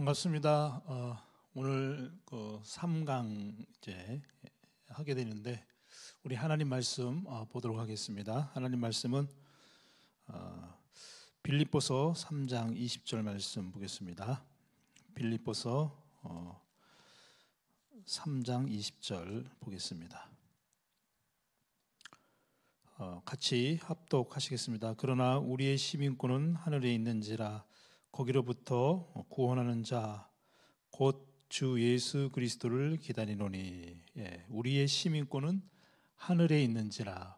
반갑습니다. 어, 오늘 그 3강 이제 하게 되는데 우리 하나님 말씀 어, 보도록 하겠습니다. 하나님 말씀은 어, 빌립보서 3장 20절 말씀 보겠습니다. 빌립보서 3장 어, 20절 보겠습니다. 어, 같이 합독하시겠습니다. 그러나 우리의 시민권은 하늘에 있는지라 거기로부터 구원하는 자 곧 주 예수 그리스도를 기다리노니 예, 우리의 시민권은 하늘에 있는지라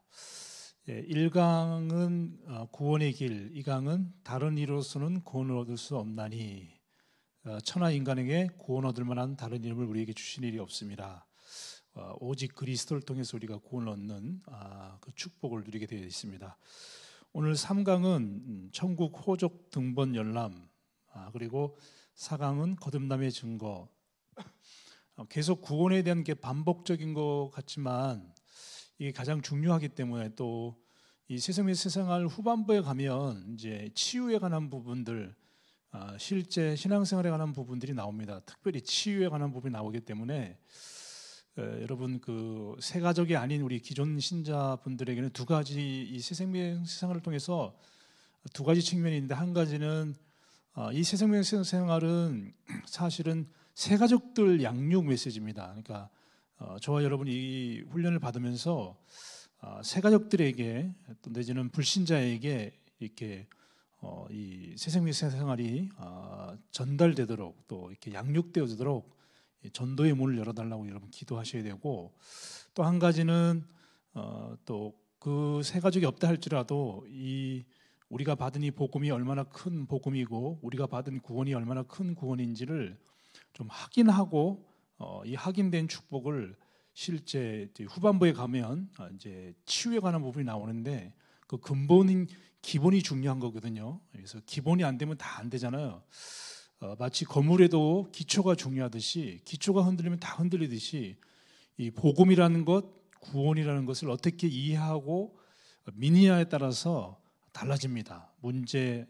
예, 1강은 어, 구원의 길, 2강은 다른 이로서는 구원을 얻을 수 없나니 어, 천하 인간에게 구원 얻을 만한 다른 이름을 우리에게 주신 일이 없습니다. 어, 오직 그리스도를 통해서 우리가 구원 을 얻는 아, 그 축복을 누리게 되어 있습니다. 오늘 3강은 음, 천국 호족 등본 열람 아, 그리고 4강은 거듭남의 증거 어, 계속 구원에 대한 게 반복적인 것 같지만 이게 가장 중요하기 때문에 또 이 세상의 세상을 후반부에 가면 이제 치유에 관한 부분들 아, 실제 신앙생활에 관한 부분들이 나옵니다. 특별히 치유에 관한 부분이 나오기 때문에 에, 예, 여러분 그새 가족이 아닌 우리 기존 신자분들에게는 두 가지 이 새 생명 생활을 통해서 두 가지 측면이 있는데 한 가지는 어, 이새 생명 생활은 사실은 새 가족들 양육 메시지입니다. 그러니까 어, 저와 여러분이 이 훈련을 받으면서 어, 새 가족들에게 또 내지는 불신자에게 이렇게 어, 이새 생명 생활이 어, 전달되도록 또 이렇게 양육되어지도록 전도의 문을 열어달라고 여러분 기도하셔야 되고 또 한 가지는 어, 또 그 세 가족이 없다 할지라도 이 우리가 받은 이 복음이 얼마나 큰 복음이고 우리가 받은 구원이 얼마나 큰 구원인지를 좀 확인하고 어, 이 확인된 축복을 실제 후반부에 가면 아, 이제 치유에 관한 부분이 나오는데 그 근본인 기본이 중요한 거거든요. 그래서 기본이 안 되면 다 안 되잖아요. 어, 마치 건물에도 기초가 중요하듯이 기초가 흔들리면 다 흔들리듯이 이 복음이라는 것, 구원이라는 것을 어떻게 이해하고 미니아에 따라서 달라집니다. 문제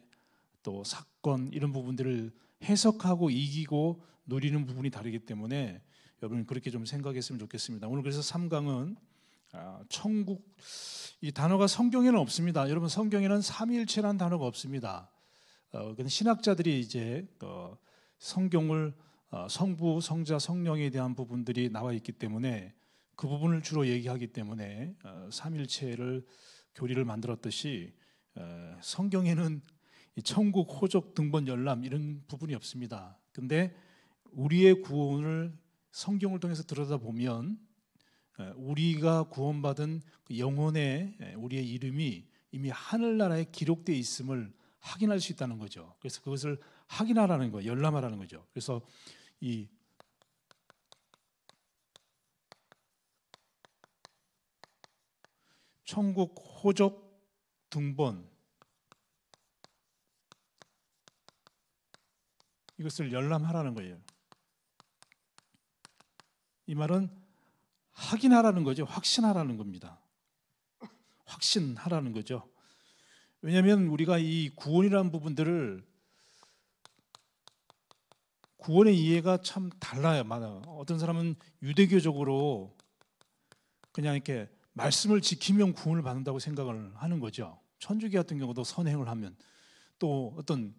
또 사건 이런 부분들을 해석하고 이기고 누리는 부분이 다르기 때문에 여러분 그렇게 좀 생각했으면 좋겠습니다. 오늘 그래서 3강은 아, 천국 이 단어가 성경에는 없습니다. 여러분 성경에는 삼일체라는 단어가 없습니다. 어, 신학자들이 이제 어, 성경을 어, 성부, 성자, 성령에 대한 부분들이 나와 있기 때문에 그 부분을 주로 얘기하기 때문에 어, 삼일체를 교리를 만들었듯이 어, 성경에는 천국, 호적, 등본, 열람 이런 부분이 없습니다. 근데 우리의 구원을 성경을 통해서 들여다보면 어, 우리가 구원받은 영혼의 우리의 이름이 이미 하늘나라에 기록되어 있음을 확인할 수 있다는 거죠. 그래서 그것을 확인하라는 거, 열람하라는 거죠. 그래서 이 천국 호적 등본 이것을 열람하라는 거예요. 이 말은 확인하라는 거죠. 확신하라는 겁니다. 확신하라는 거죠. 왜냐하면 우리가 이 구원이라는 부분들을 구원의 이해가 참 달라요. 많아 어떤 사람은 유대교적으로 그냥 이렇게 말씀을 지키면 구원을 받는다고 생각을 하는 거죠. 천주교 같은 경우도 선행을 하면 또 어떤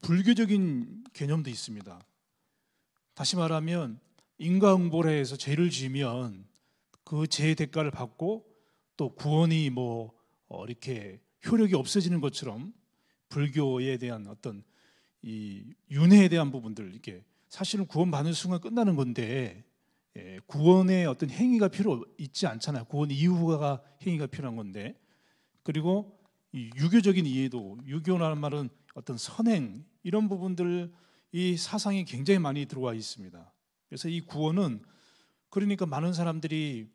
불교적인 개념도 있습니다. 다시 말하면 인과응보를 해서 죄를 지으면 그 죄의 대가를 받고 또 구원이 뭐 어, 이렇게 효력이 없어지는 것처럼 불교에 대한 어떤 이 윤회에 대한 부분들 이렇게 사실은 구원받는 순간 끝나는 건데 예, 구원의 어떤 행위가 필요 있지 않잖아요. 구원 이후가 행위가 필요한 건데 그리고 유교적인 이해도 유교라는 말은 어떤 선행 이런 부분들 이 사상이 굉장히 많이 들어와 있습니다. 그래서 이 구원은 그러니까 많은 사람들이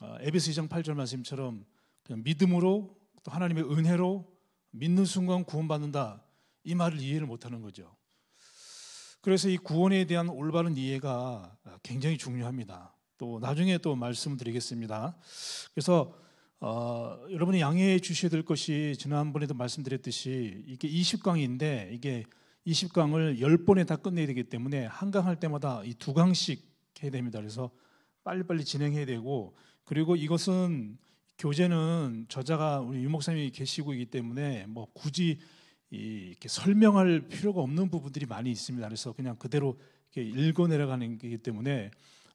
어, 에베소 2장 8절 말씀처럼 그냥 믿음으로 또 하나님의 은혜로 믿는 순간 구원받는다 이 말을 이해를 못하는 거죠. 그래서 이 구원에 대한 올바른 이해가 굉장히 중요합니다. 또 나중에 또 말씀드리겠습니다. 그래서 어, 여러분이 양해해 주셔야 될 것이 지난번에도 말씀드렸듯이 이게 20강인데 이게 20강을 10번에 다 끝내야 되기 때문에 한강할 때마다 이 두 강씩 해야 됩니다. 그래서 빨리빨리 진행해야 되고 그리고 이것은 교재는 저자가 우리 유 목사님이 계시고있기 때문에 뭐 굳이 이렇게 설명할 필요가 없는 부분들이 많이 있습니다. 그래서 그냥 그대로 읽어 내려가는 것이기 때문에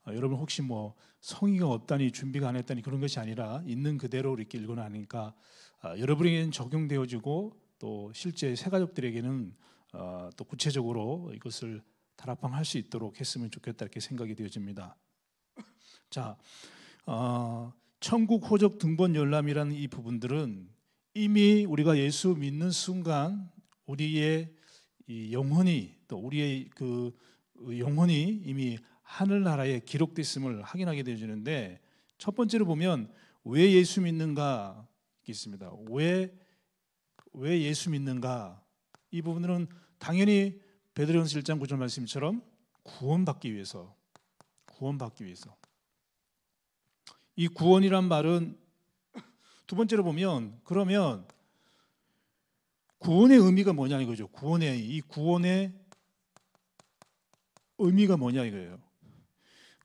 어, 여러분 혹시 뭐 성의가 없다니 준비가 안 했다니 그런 것이 아니라 있는 그대로 이렇게 읽어 나니까 어, 여러분에게는 적용되어지고 또 실제 새가족들에게는 어, 또 구체적으로 이것을 다락방할 수 있도록 했으면 좋겠다 이렇게 생각이 되어집니다. 자, 어, 천국 호적 등본 열람이라는 이 부분들은 이미 우리가 예수 믿는 순간 우리의 영혼이 또 우리의 그 영혼이 이미 하늘나라에 기록됐음을 확인하게 되어지는데 첫 번째로 보면 왜 예수 믿는가 있습니다. 왜, 왜 예수 믿는가 이 부분은 당연히 베드로전서 1장 9절 말씀처럼 구원받기 위해서 구원받기 위해서 이 구원이란 말은 두 번째로 보면 그러면 구원의 의미가 뭐냐 이거죠. 구원의 이 구원의 의미가 뭐냐 이거예요.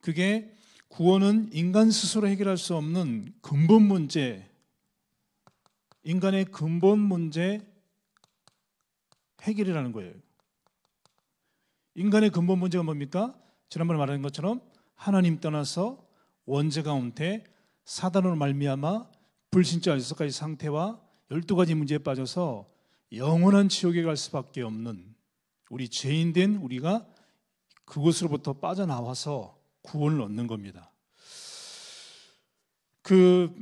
그게 구원은 인간 스스로 해결할 수 없는 근본 문제, 인간의 근본 문제 해결이라는 거예요. 인간의 근본 문제가 뭡니까? 지난번에 말한 것처럼 하나님 떠나서 원죄 가운데 사단으로 말미암아 불신자 여섯 가지 상태와 열두 가지 문제에 빠져서 영원한 지옥에 갈 수밖에 없는 우리 죄인 된 우리가 그곳으로부터 빠져나와서 구원을 얻는 겁니다. 그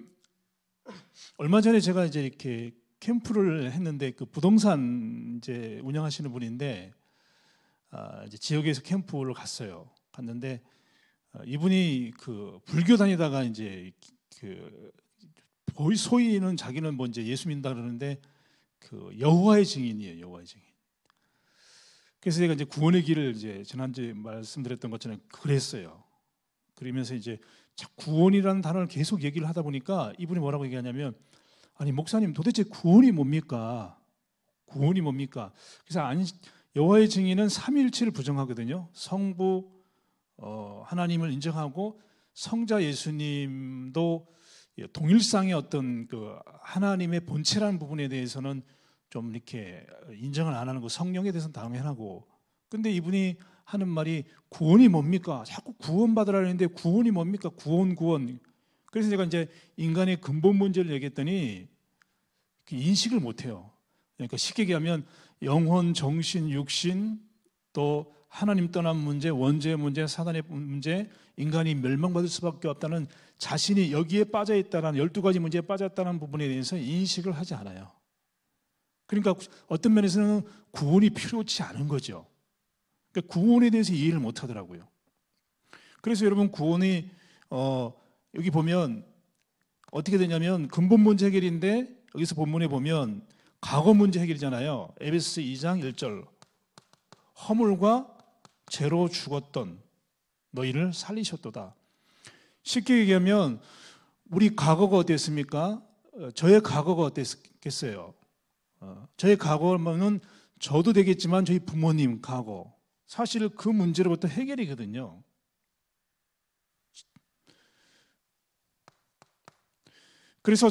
얼마 전에 제가 이제 이렇게 캠프를 했는데 그 부동산 이제 운영하시는 분인데 아, 이제 지역에서 캠프를 갔어요. 갔는데 어, 이분이 그 불교 다니다가 이제 그 거의 소위는 자기는 뭐 이제 예수 믿다 그러는데 그 여호와의 증인이에요. 여호와의 증인. 그래서 제가 이제 구원의 길을 이제 지난주에 말씀드렸던 것처럼 그랬어요. 그러면서 이제 구원이라는 단어를 계속 얘기를 하다 보니까 이분이 뭐라고 얘기하냐면 아니 목사님 도대체 구원이 뭡니까? 구원이 뭡니까? 그래서 여호와의 증인은 삼일치를 부정하거든요. 성부, 어, 하나님을 인정하고 성자 예수님도 동일상의 어떤 그 하나님의 본체라는 부분에 대해서는 좀 이렇게 인정을 안 하는 거 성령에 대해서는 다음에 하고 근데 이분이 하는 말이 구원이 뭡니까? 자꾸 구원받으라는데 구원이 뭡니까? 구원 구원 그래서 제가 이제 인간의 근본 문제를 얘기했더니 그 인식을 못해요 그러니까 쉽게 얘기하면 영혼, 정신, 육신 또 하나님 떠난 문제, 원죄의 문제, 사단의 문제, 인간이 멸망받을 수밖에 없다는 자신이 여기에 빠져 있다는 12가지 문제에 빠졌다는 부분에 대해서 인식을 하지 않아요. 그러니까 어떤 면에서는 구원이 필요치 않은 거죠. 그러니까 구원에 대해서 이해를 못 하더라고요. 그래서 여러분 구원이 어, 여기 보면 어떻게 되냐면 근본 문제 해결인데 여기서 본문에 보면 과거 문제 해결이잖아요. 에베소 2장 1절. 허물과 죄로 죽었던 너희를 살리셨도다. 쉽게 얘기하면 우리 과거가 어땠습니까? 어, 저의 과거가 어땠겠어요? 어, 저의 과거는 저도 되겠지만 저희 부모님 과거 사실 그 문제로부터 해결이거든요. 그래서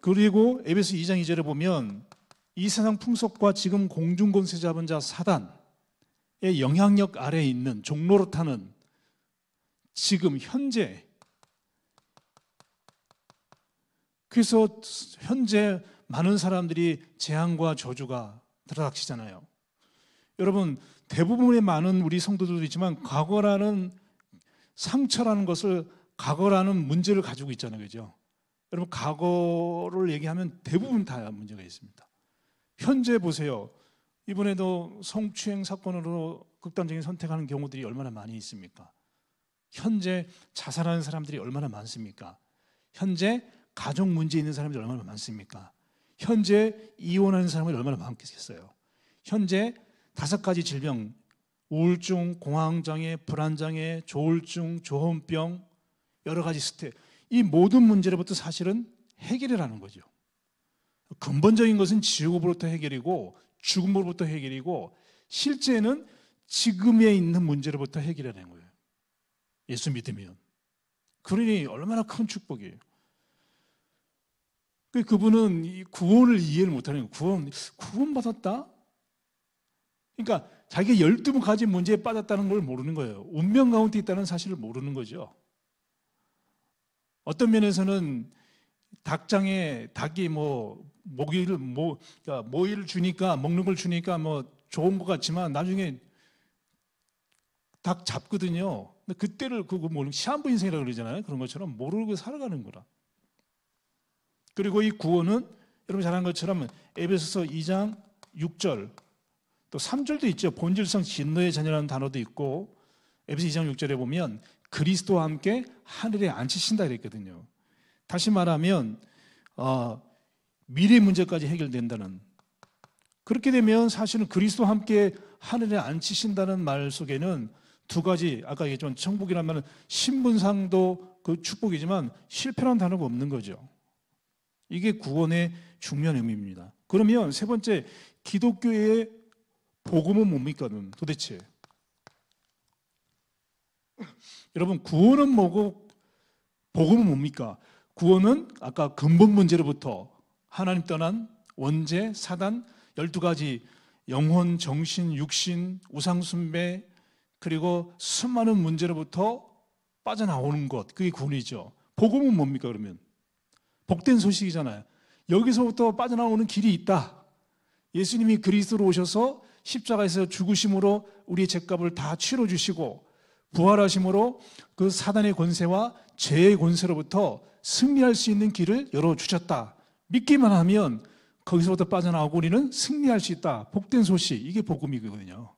그리고 에베소 2장 2절에 보면 이 세상 풍속과 지금 공중 권세 잡은 자 사단 영향력 아래에 있는 종로로 타는 지금 현재 그래서 현재 많은 사람들이 재앙과 저주가 들어닥치잖아요. 여러분 대부분의 많은 우리 성도들도있지만 과거라는 상처라는 것을 과거라는 문제를 가지고 있잖아요. 그죠? 여러분 과거를 얘기하면 대부분 다 문제가 있습니다. 현재 보세요. 이번에도 성추행 사건으로 극단적인 선택하는 경우들이 얼마나 많이 있습니까? 현재 자살하는 사람들이 얼마나 많습니까? 현재 가족 문제 있는 사람들이 얼마나 많습니까? 현재 이혼하는 사람들이 얼마나 많겠어요? 현재 다섯 가지 질병 우울증, 공황장애, 불안장애, 조울증, 조현병 여러 가지 스텝 이 모든 문제로부터 사실은 해결이라는 거죠. 근본적인 것은 지옥으부터 해결이고 죽음으로부터 해결이고 실제는 지금에 있는 문제로부터 해결하는 거예요. 예수 믿으면. 그러니 얼마나 큰 축복이에요. 그 그분은 구원을 이해를 못하는 거예요. 구원, 구원받았다? 그러니까 자기가 열두 번 가지 문제에 빠졌다는 걸 모르는 거예요. 운명 가운데 있다는 사실을 모르는 거죠. 어떤 면에서는 닭장에 닭이 뭐 목일 모 그러니까 모일 주니까 먹는 걸 주니까 뭐 좋은 것 같지만 나중에 닭 잡거든요. 근데 그때를 그거 그 모르는 시한부 인생이라고 그러잖아요. 그런 것처럼 모르고 살아가는 거라. 그리고 이 구원은 여러분 잘한 것처럼 에베소서 2장 6절 또 3절도 있죠. 본질성 진노의 자녀라는 단어도 있고 에베소서 2장 6절에 보면 그리스도와 함께 하늘에 앉히신다 그랬거든요. 다시 말하면 어, 미래 문제까지 해결된다는 그렇게 되면 사실은 그리스도 함께 하늘에 앉히신다는 말 속에는 두 가지 아까 얘기했지만 천국이라면 신분상도 그 축복이지만 실패란 단어가 없는 거죠. 이게 구원의 중요한 의미입니다. 그러면 세 번째 기독교의 복음은 뭡니까? 도대체 여러분 구원은 뭐고 복음은 뭡니까? 구원은 아까 근본 문제로부터 하나님 떠난 원죄, 사단, 12가지 영혼, 정신, 육신, 우상숭배 그리고 수많은 문제로부터 빠져나오는 것 그게 구원이죠 복음은 뭡니까 그러면? 복된 소식이잖아요 여기서부터 빠져나오는 길이 있다 예수님이 그리스도로 오셔서 십자가에서 죽으심으로 우리의 죄값을 다 치러 주시고 부활하심으로 그 사단의 권세와 죄의 권세로부터 승리할 수 있는 길을 열어 주셨다. 믿기만 하면 거기서부터 빠져나오고 우리는 승리할 수 있다. 복된 소식. 이게 복음이거든요.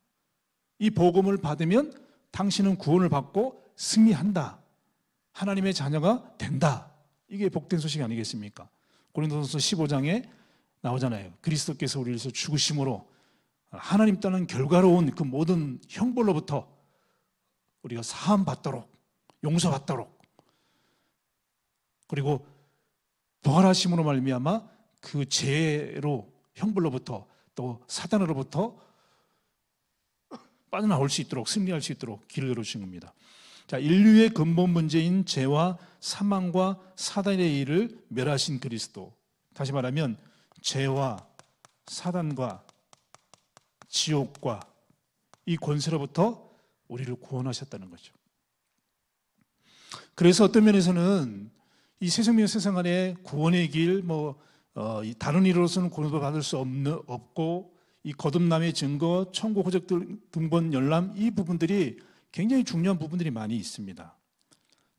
이 복음을 받으면 당신은 구원을 받고 승리한다. 하나님의 자녀가 된다. 이게 복된 소식 아니겠습니까? 고린도서 15장에 나오잖아요. 그리스도께서 우리를 위해서 죽으심으로 하나님 따는 결과로온 그 모든 형벌로부터 우리가 사함 받도록 용서받도록 그리고 부활하심으로 말미암아 그 죄로 형벌로부터 또 사단으로부터 빠져나올 수 있도록 승리할 수 있도록 길을 열어주신 겁니다. 자, 인류의 근본 문제인 죄와 사망과 사단의 일을 멸하신 그리스도. 다시 말하면 죄와 사단과 지옥과 이 권세로부터 우리를 구원하셨다는 거죠. 그래서 어떤 면에서는 이세상이 세상 안에 구원의 길, 뭐 어, 다른 이로서는 구원도 받을 수 없는, 없고 이 거듭남의 증거, 천국 호적 등본 열람 이 부분들이 굉장히 중요한 부분들이 많이 있습니다.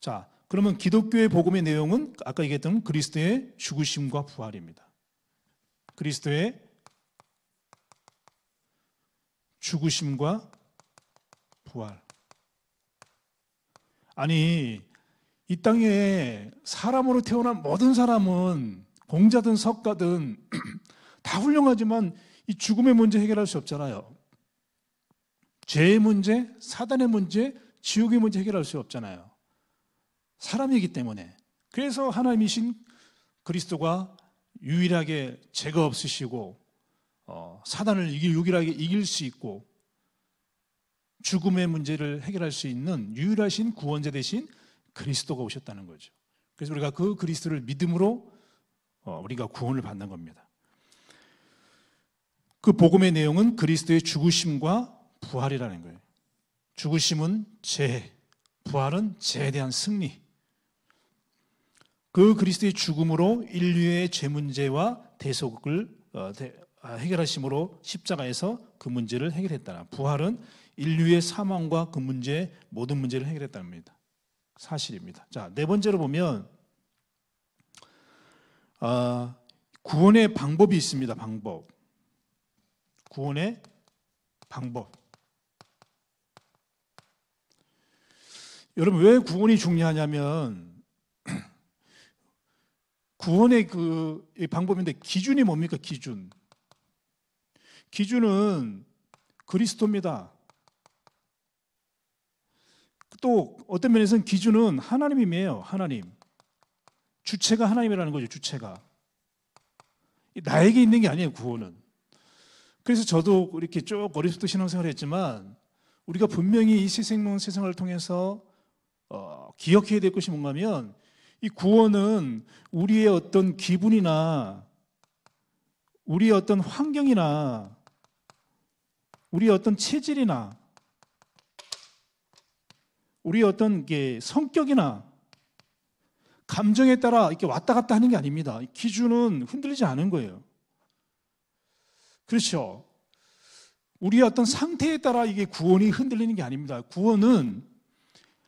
자, 그러면 기독교의 복음의 내용은 아까 얘기했던 그리스도의 죽으심과 부활입니다. 그리스도의 죽으심과 부활. 아니, 이 땅에 사람으로 태어난 모든 사람은 공자든 석가든 다 훌륭하지만 이 죽음의 문제 해결할 수 없잖아요. 죄의 문제, 사단의 문제, 지옥의 문제 해결할 수 없잖아요. 사람이기 때문에. 그래서 하나님이신 그리스도가 유일하게 죄가 없으시고 어, 사단을 이길, 유일하게 이길 수 있고 죽음의 문제를 해결할 수 있는 유일하신 구원자 대신 그리스도가 오셨다는 거죠. 그래서 우리가 그 그리스도를 믿음으로 어, 우리가 구원을 받는 겁니다. 그 복음의 내용은 그리스도의 죽으심과 부활이라는 거예요. 죽으심은 죄, 부활은 죄에 대한 승리. 그 그리스도의 죽음으로 인류의 죄 문제와 대속을 어, 아, 해결하심으로 십자가에서 그 문제를 해결했다라. 부활은 인류의 사망과 그 문제 모든 문제를 해결했답니다. 사실입니다. 자, 네 번째로 보면 아, 구원의 방법이 있습니다. 방법. 구원의 방법. 여러분 왜 구원이 중요하냐면 구원의 그 방법인데 기준이 뭡니까? 기준. 기준은 그리스도입니다. 또 어떤 면에서는 기준은 하나님이에요. 하나님. 주체가 하나님이라는 거죠. 주체가. 나에게 있는 게 아니에요. 구원은. 그래서 저도 이렇게 쭉 어려서부터 신앙생활을 했지만 우리가 분명히 이 세생론 세상을 통해서 어, 기억해야 될 것이 뭔가면 이 구원은 우리의 어떤 기분이나 우리의 어떤 환경이나 우리의 어떤 체질이나 우리 어떤 게 성격이나 감정에 따라 이렇게 왔다 갔다 하는 게 아닙니다. 기준은 흔들리지 않은 거예요. 그렇죠. 우리 어떤 상태에 따라 이게 구원이 흔들리는 게 아닙니다. 구원은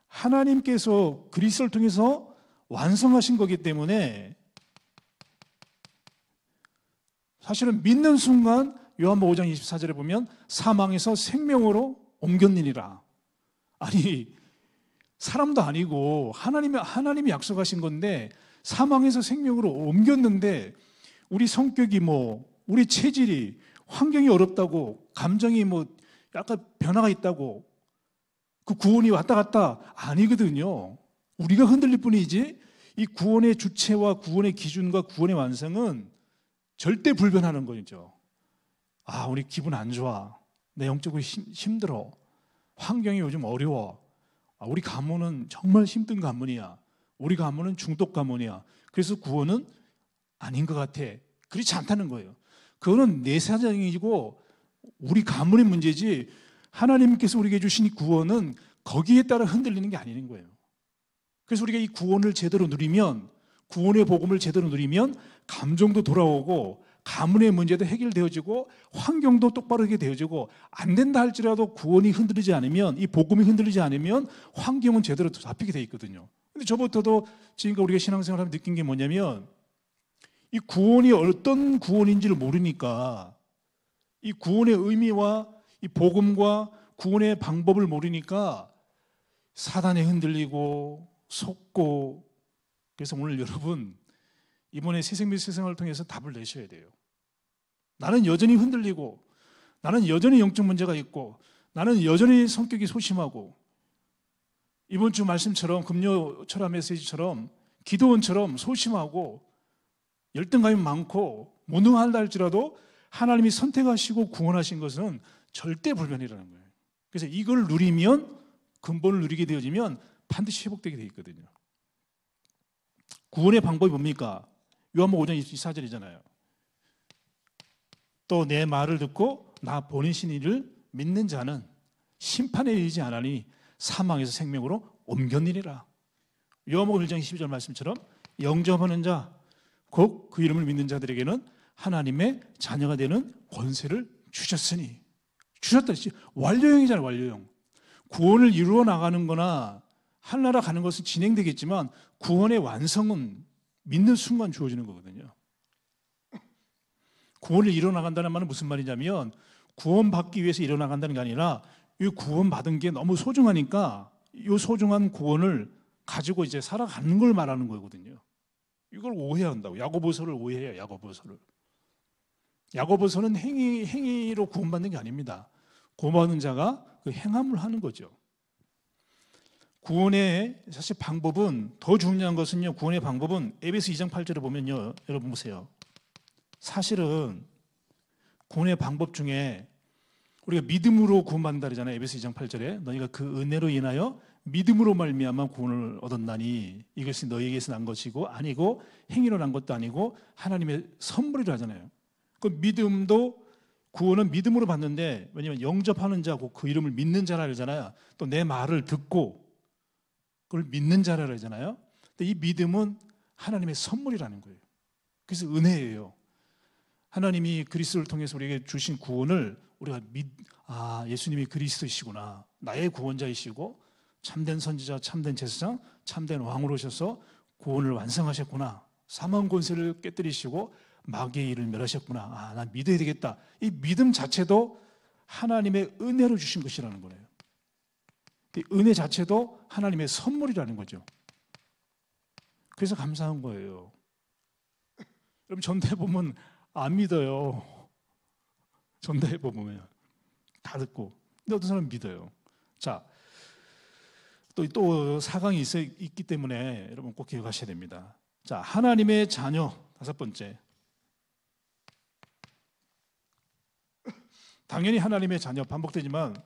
하나님께서 그리스를 통해서 완성하신 거기 때문에 사실은 믿는 순간 요한복음 5장 24절에 보면 사망에서 생명으로 옮겼느니라. 아니 사람도 아니고 하나님이 하나님이 약속하신 건데 사망에서 생명으로 옮겼는데 우리 성격이 뭐 우리 체질이 환경이 어렵다고 감정이 뭐 약간 변화가 있다고 그 구원이 왔다 갔다 아니거든요. 우리가 흔들릴 뿐이지 이 구원의 주체와 구원의 기준과 구원의 완성은 절대 불변하는 거죠. 아, 우리 기분 안 좋아. 내 영적으로 힘, 힘들어. 환경이 요즘 어려워. 아, 우리 가문은 정말 힘든 가문이야. 우리 가문은 중독 가문이야. 그래서 구원은 아닌 것 같아. 그렇지 않다는 거예요. 그거는 내 사정이고 우리 가문의 문제지 하나님께서 우리에게 주신 구원은 거기에 따라 흔들리는 게 아니는 거예요. 그래서 우리가 이 구원을 제대로 누리면 구원의 복음을 제대로 누리면 감정도 돌아오고 가문의 문제도 해결되어지고 환경도 똑바르게 되어지고 안 된다 할지라도 구원이 흔들리지 않으면 이 복음이 흔들리지 않으면 환경은 제대로 잡히게 돼 있거든요. 근데 저부터도 지금까 우리가 신앙생활하면 느낀 게 뭐냐면 이 구원이 어떤 구원인지를 모르니까 이 구원의 의미와 이 복음과 구원의 방법을 모르니까 사단에 흔들리고 속고 그래서 오늘 여러분 이번에 새생미 세상을 통해서 답을 내셔야 돼요. 나는 여전히 흔들리고 나는 여전히 영적 문제가 있고 나는 여전히 성격이 소심하고 이번 주 말씀처럼 금요 철학 메시지처럼 기도원처럼 소심하고 열등감이 많고 무능하다 할지라도 하나님이 선택하시고 구원하신 것은 절대 불변이라는 거예요. 그래서 이걸 누리면 근본을 누리게 되어지면 반드시 회복되게 되어 있거든요. 구원의 방법이 뭡니까? 요한복 5장 24절이잖아요. 또내 말을 듣고 나 보내신 이를 믿는 자는 심판에 이르지 않으니 사망에서 생명으로 옮겼느니라. 요한복음 1장 12절 말씀처럼 영접하는 자, 곧 그 이름을 믿는 자들에게는 하나님의 자녀가 되는 권세를 주셨으니 주셨다 시지 완료형이잖아요 완료형 구원을 이루어 나가는 거나 한나라 가는 것은 진행되겠지만 구원의 완성은 믿는 순간 주어지는 거거든요 구원을 일어나간다는 말은 무슨 말이냐면 구원받기 위해서 일어나간다는 게 아니라 이 구원받은 게 너무 소중하니까 이 소중한 구원을 가지고 이제 살아가는 걸 말하는 거거든요. 이걸 오해한다고. 야고보서를 오해해요. 야고보서를. 야고보서는 행위 행위로 구원받는 게 아닙니다. 구원받는 자가 그 행함을 하는 거죠. 구원의 사실 방법은 더 중요한 것은요. 구원의 방법은 에베소 2장 8절에 보면요. 여러분 보세요. 사실은 구원의 방법 중에 우리가 믿음으로 구원받는다잖아요. 에베소 2장 8절에 너희가 그 은혜로 인하여 믿음으로 말미암아 구원을 얻었나니 이것이 너희에게서 난 것이고 아니고 행위로 난 것도 아니고 하나님의 선물이라 하잖아요. 그 믿음도 구원은 믿음으로 받는데 왜냐하면 영접하는 자고 그 이름을 믿는 자라 그러잖아요. 또 내 말을 듣고 그걸 믿는 자라 그러잖아요. 근데 이 믿음은 하나님의 선물이라는 거예요. 그래서 은혜예요. 하나님이 그리스도를 통해서 우리에게 주신 구원을 우리가 믿, 아, 예수님이 그리스도이시구나. 나의 구원자이시고 참된 선지자, 참된 제사장, 참된 왕으로 오셔서 구원을 완성하셨구나. 사망 권세를 깨뜨리시고 마귀의 일을 멸하셨구나. 아, 난 믿어야 되겠다. 이 믿음 자체도 하나님의 은혜로 주신 것이라는 거예요. 은혜 자체도 하나님의 선물이라는 거죠. 그래서 감사한 거예요. 그럼 전대 보면 안 믿어요. 전대해 보면 다 듣고. 근데 어떤 사람은 믿어요. 자, 또, 또 4강이 있어, 있기 때문에 여러분 꼭 기억하셔야 됩니다. 자, 하나님의 자녀, 다섯 번째. 당연히 하나님의 자녀, 반복되지만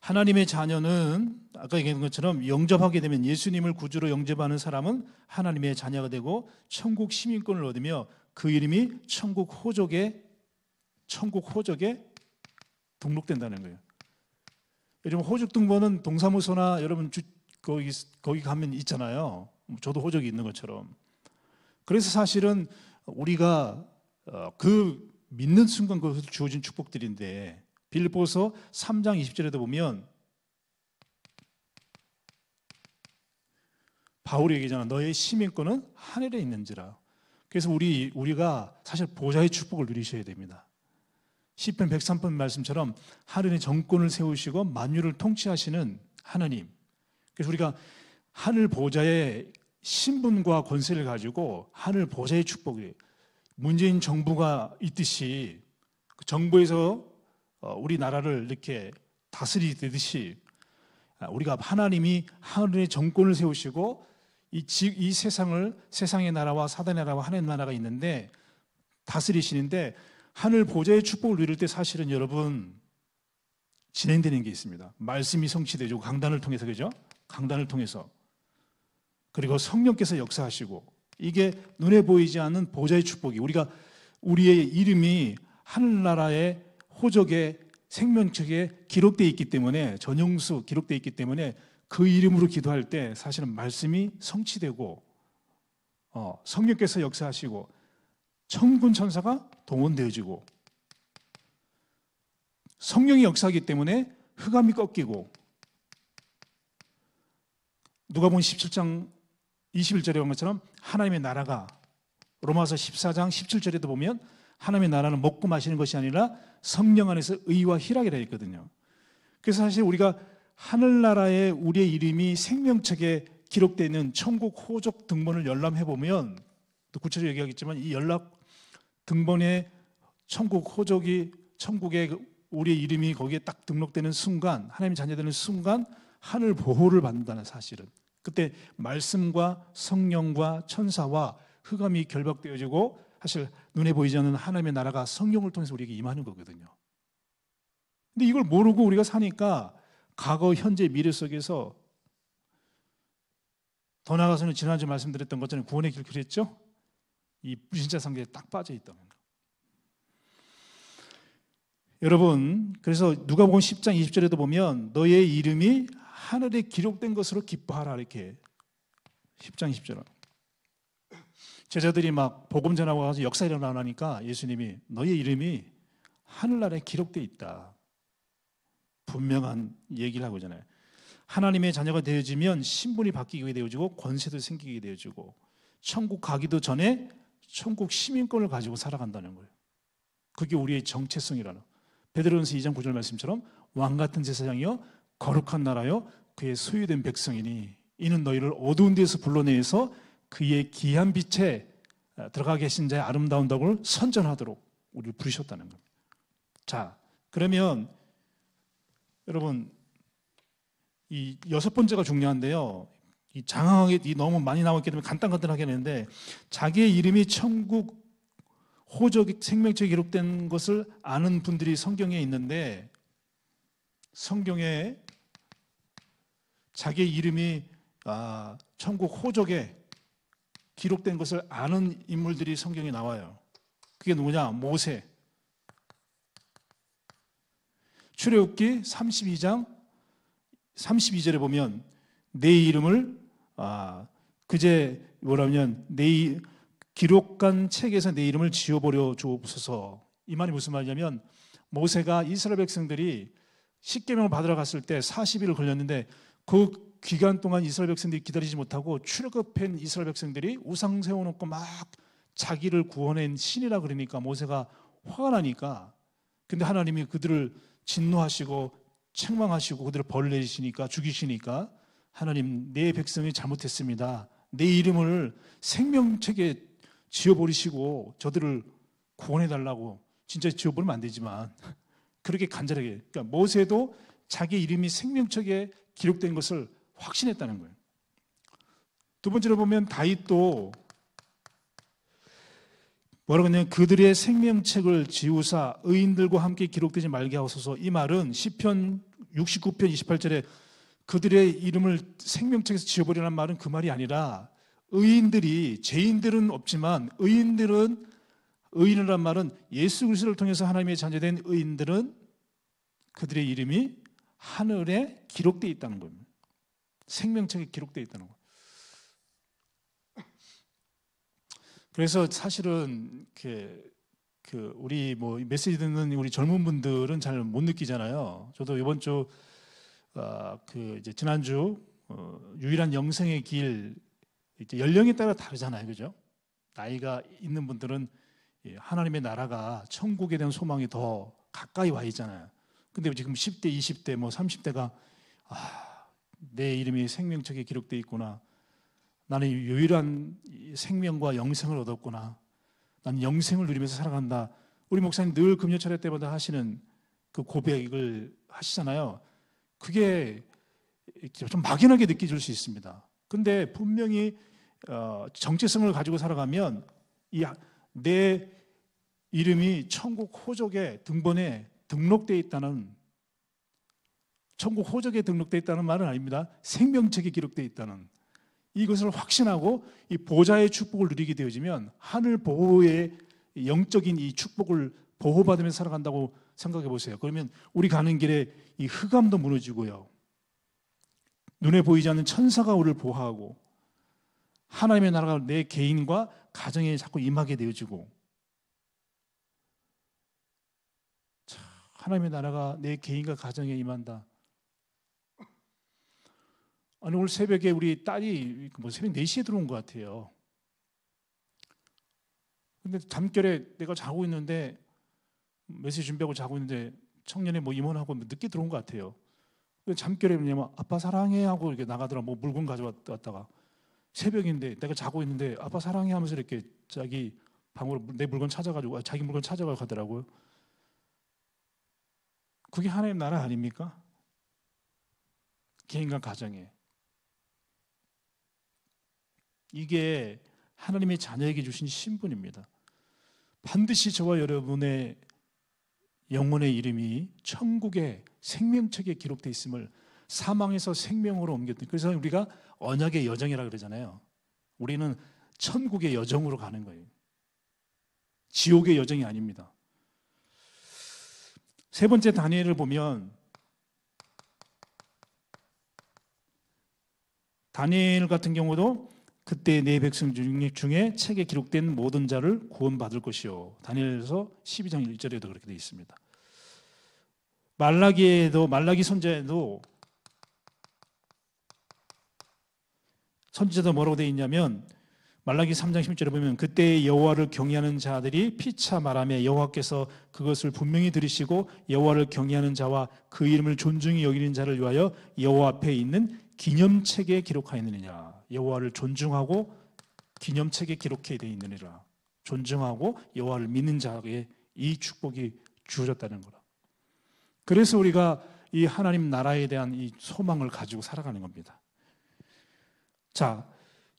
하나님의 자녀는 아까 얘기한 것처럼 영접하게 되면 예수님을 구주로 영접하는 사람은 하나님의 자녀가 되고 천국 시민권을 얻으며 그 이름이 천국 호족에 천국 호적에 등록된다는 거예요. 요즘 호적 등본은 동사무소나 여러분 주, 거기 거기 가면 있잖아요. 저도 호적이 있는 것처럼. 그래서 사실은 우리가 어, 그 믿는 순간 그것을 주어진 축복들인데 빌보서 3장 20절에도 보면 바울이 얘기잖아. 너의 시민권은 하늘에 있는지라. 그래서 우리 우리가 사실 보좌의 축복을 누리셔야 됩니다. 시편 103편 말씀처럼 하늘에 정권을 세우시고 만유를 통치하시는 하나님. 그래서 우리가 하늘 보좌의 신분과 권세를 가지고 하늘 보좌의 축복이 문재인 정부가 있듯이 그 정부에서 어, 우리나라를 이렇게 다스리듯이 아, 우리가 하나님이 하늘의 정권을 세우시고 이, 이 세상을 세상의 나라와 사단의 나라와 하나님 나라가 있는데 다스리시는데 하늘 보좌의 축복을 누릴 때 사실은 여러분 진행되는 게 있습니다. 말씀이 성취되죠. 강단을 통해서 그죠? 강단을 통해서 그리고 성령께서 역사하시고 이게 눈에 보이지 않는 보좌의 축복이 우리가 우리의 이름이 하늘나라의 호적에 생명책에 기록되어 있기 때문에 전용수 기록되어 있기 때문에 그 이름으로 기도할 때 사실은 말씀이 성취되고 어, 성령께서 역사하시고 천군 천사가 동원되어지고 성령이 역사하기 때문에 흑암이 꺾이고 누가 본 17장 21절에 온 것처럼 하나님의 나라가 로마서 14장 17절에도 보면 하나님의 나라는 먹고 마시는 것이 아니라 성령 안에서 의와 희락이라 했거든요. 그래서 사실 우리가 하늘나라의 우리의 이름이 생명책에 기록되어 있는 천국 호족 등본을 열람해 보면 또 구체적으로 얘기하겠지만 이 연락 등본에 천국 호족이 천국에 그 우리의 이름이 거기에 딱 등록되는 순간 하나님이 자녀되는 순간 하늘 보호를 받는다는 사실은 그때 말씀과 성령과 천사와 흑암이 결박되어지고 사실 눈에 보이지 않는 하나님의 나라가 성령을 통해서 우리에게 임하는 거거든요. 근데 이걸 모르고 우리가 사니까 과거, 현재, 미래 속에서 더 나아가서는 지난주 말씀드렸던 것처럼 구원의 길 그랬죠? 이 불신자 상대에 딱 빠져 있다 여러분, 그래서 누가보음 10장 20절에도 보면 너의 이름이 하늘에 기록된 것으로 기뻐하라 이렇게 10장 20절. 제자들이 막 복음 전하고 가서 역사 일어나니까 예수님이 너의 이름이 하늘나라에 기록되어 있다. 분명한 얘기를 하고 있잖아요. 하나님의 자녀가 되어지면 신분이 바뀌게 되어지고 권세도 생기게 되어지고 천국 가기도 전에 천국 시민권을 가지고 살아간다는 거예요. 그게 우리의 정체성이라는 베드로전서 2장 9절 말씀처럼 왕 같은 제사장이여 거룩한 나라여 그의 소유된 백성이니 이는 너희를 어두운 데서 불러내서 그의 귀한 빛에 어, 들어가 계신 자의 아름다운 덕을 선전하도록 우리를 부르셨다는 겁니다. 자, 그러면 여러분 이 여섯 번째가 중요한데요. 이 장황하게 이 너무 많이 나왔기 때문에 간단간단하게 했는데 자기의 이름이 천국 호적 생명체에 기록된 것을 아는 분들이 성경에 있는데 성경에 자기의 이름이 아, 천국 호적에 기록된 것을 아는 인물들이 성경에 나와요. 그게 누구냐? 모세. 출애굽기 32장 32절에 보면 내 이름을 아 그제 뭐라면 내기록관 책에서 내 이름을 지워버려 주옵소서 이 말이 무슨 말이냐면 모세가 이스라엘 백성들이 십계명을 받으러 갔을 때 40일을 걸렸는데 그 기간 동안 이스라엘 백성들이 기다리지 못하고 출애한 이스라엘 백성들이 우상 세워놓고 막 자기를 구원한 신이라 그러니까 모세가 화가 나니까 근데 하나님이 그들을 진노하시고 책망하시고 그들을 벌내시니까 죽이시니까 하나님 내 백성이 잘못했습니다. 내 이름을 생명책에 지어버리시고 저들을 구원해달라고 진짜 지어버리면 안 되지만 그렇게 간절하게 그러니까 모세도 자기 이름이 생명책에 기록된 것을 확신했다는 거예요. 두 번째로 보면 다윗도 뭐라고 하냐면 그들의 생명책을 지우사 의인들과 함께 기록되지 말게 하소서 이 말은 시편 69편 28절에 그들의 이름을 생명책에서 지워버리라는 말은 그 말이 아니라 의인들이 죄인들은 없지만 의인들은 의인이란 말은 예수 그리스도를 통해서 하나님의 자녀된 의인들은 그들의 이름이 하늘에 기록되어 있다는 겁니다. 생명책에 기록되어 있다는 거. 그래서 사실은 이렇게 그 우리 뭐 메시지 듣는 우리 젊은 분들은 잘 못 느끼잖아요. 저도 이번 주 아, 그 이제 지난주 어, 유일한 영생의 길 이제 연령에 따라 다르잖아요, 그죠? 나이가 있는 분들은 하나님의 나라가 천국에 대한 소망이 더 가까이 와 있잖아요. 근데 지금 10대, 20대, 뭐 30대가 아, 내 이름이 생명책에 기록돼 있구나. 나는 유일한 생명과 영생을 얻었구나. 난 영생을 누리면서 살아간다. 우리 목사님 늘 금요 철회 때마다 하시는 그 고백을 하시잖아요. 그게 좀 막연하게 느껴질 수 있습니다. 근데 분명히 어, 정체성을 가지고 살아가면 내 이름이 천국 호적의 등본에 등록되어 있다는 천국 호적에 등록되어 있다는 말은 아닙니다. 생명책에 기록되어 있다는 이것을 확신하고 이 보좌의 축복을 누리게 되어지면 하늘 보호의 영적인 이 축복을 보호받으면 살아간다고 생각해 보세요. 그러면 우리 가는 길에 이 흑암도 무너지고요. 눈에 보이지 않는 천사가 우리를 보호하고 하나님의 나라가 내 개인과 가정에 자꾸 임하게 되어지고 하나님의 나라가 내 개인과 가정에 임한다. 아니 오늘 새벽에 우리 딸이 그 뭐 새벽 4시에 들어온 것 같아요. 근데 잠결에 내가 자고 있는데 몇 시 준비하고 자고 있는데 청년이뭐 임원하고 뭐 늦게 들어온 것 같아요. 잠결에 뭐냐면 아빠 사랑해 하고 이렇게 나가더라 뭐 물건 가져왔다가 새벽인데 내가 자고 있는데 아빠 사랑해 하면서 이렇게 자기 방으로 내 물건 찾아가지고 아, 자기 물건 찾아가 가더라고요. 그게 하나님 나라 아닙니까? 개인과 가정에 이게 하나님의 자녀에게 주신 신분입니다. 반드시 저와 여러분의 영혼의 이름이 천국의 생명책에 기록되 있음을 사망에서 생명으로 옮겼던 그래서 우리가 언약의 여정이라 그러잖아요. 우리는 천국의 여정으로 가는 거예요. 지옥의 여정이 아닙니다. 세 번째 다니엘을 보면 다니엘 같은 경우도 그때 내 백성 중에 책에 기록된 모든 자를 구원받을 것이요. 다니엘서 12장 1절에도 그렇게 되어 있습니다. 말라기에도 말라기 선지자에도 선지자도 뭐라고 되어 있냐면 말라기 3장 10절에 보면 그때 여호와를 경외하는 자들이 피차 말하며 여호와께서 그것을 분명히 들으시고 여호와를 경외하는 자와 그 이름을 존중히 여기는 자를 위하여 여호와 앞에 있는 기념책에 기록하였느냐. 여호와를 존중하고 기념책에 기록해 돼 있느니라. 존중하고 여호와를 믿는 자에게 이 축복이 주어졌다는 거라. 그래서 우리가 이 하나님 나라에 대한 이 소망을 가지고 살아가는 겁니다. 자,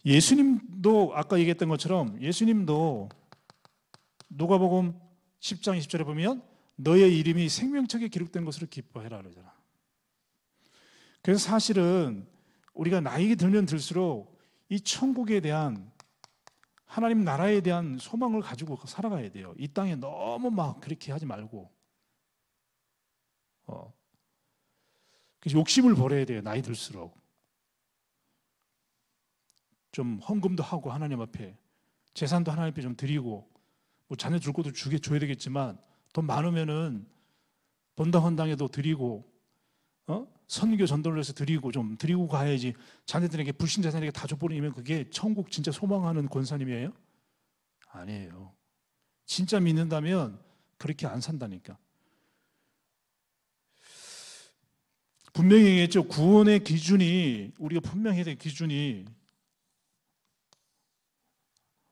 예수님도 아까 얘기했던 것처럼 예수님도 누가복음 10장 20절에 보면 너의 이름이 생명책에 기록된 것으로 기뻐해라 그러잖아. 그래서 사실은 우리가 나이 들면 들수록 이 천국에 대한 하나님 나라에 대한 소망을 가지고 살아가야 돼요. 이 땅에 너무 막 그렇게 하지 말고. 어. 그래서 욕심을 버려야 돼요. 나이 들수록. 좀 헌금도 하고 하나님 앞에 재산도 하나님 앞에 좀 드리고 뭐 자녀 줄 것도 주게 줘야 되겠지만 돈 많으면은 본당 헌당에도 드리고 선교 전도를해서 드리고 좀 드리고 가야지 자네들에게 불신 자들에게 다 줘버리면 그게 천국 진짜 소망하는 권사님이에요? 아니에요. 진짜 믿는다면 그렇게 안 산다니까. 분명히 얘기했죠. 구원의 기준이 우리가 분명히 해야 될 기준이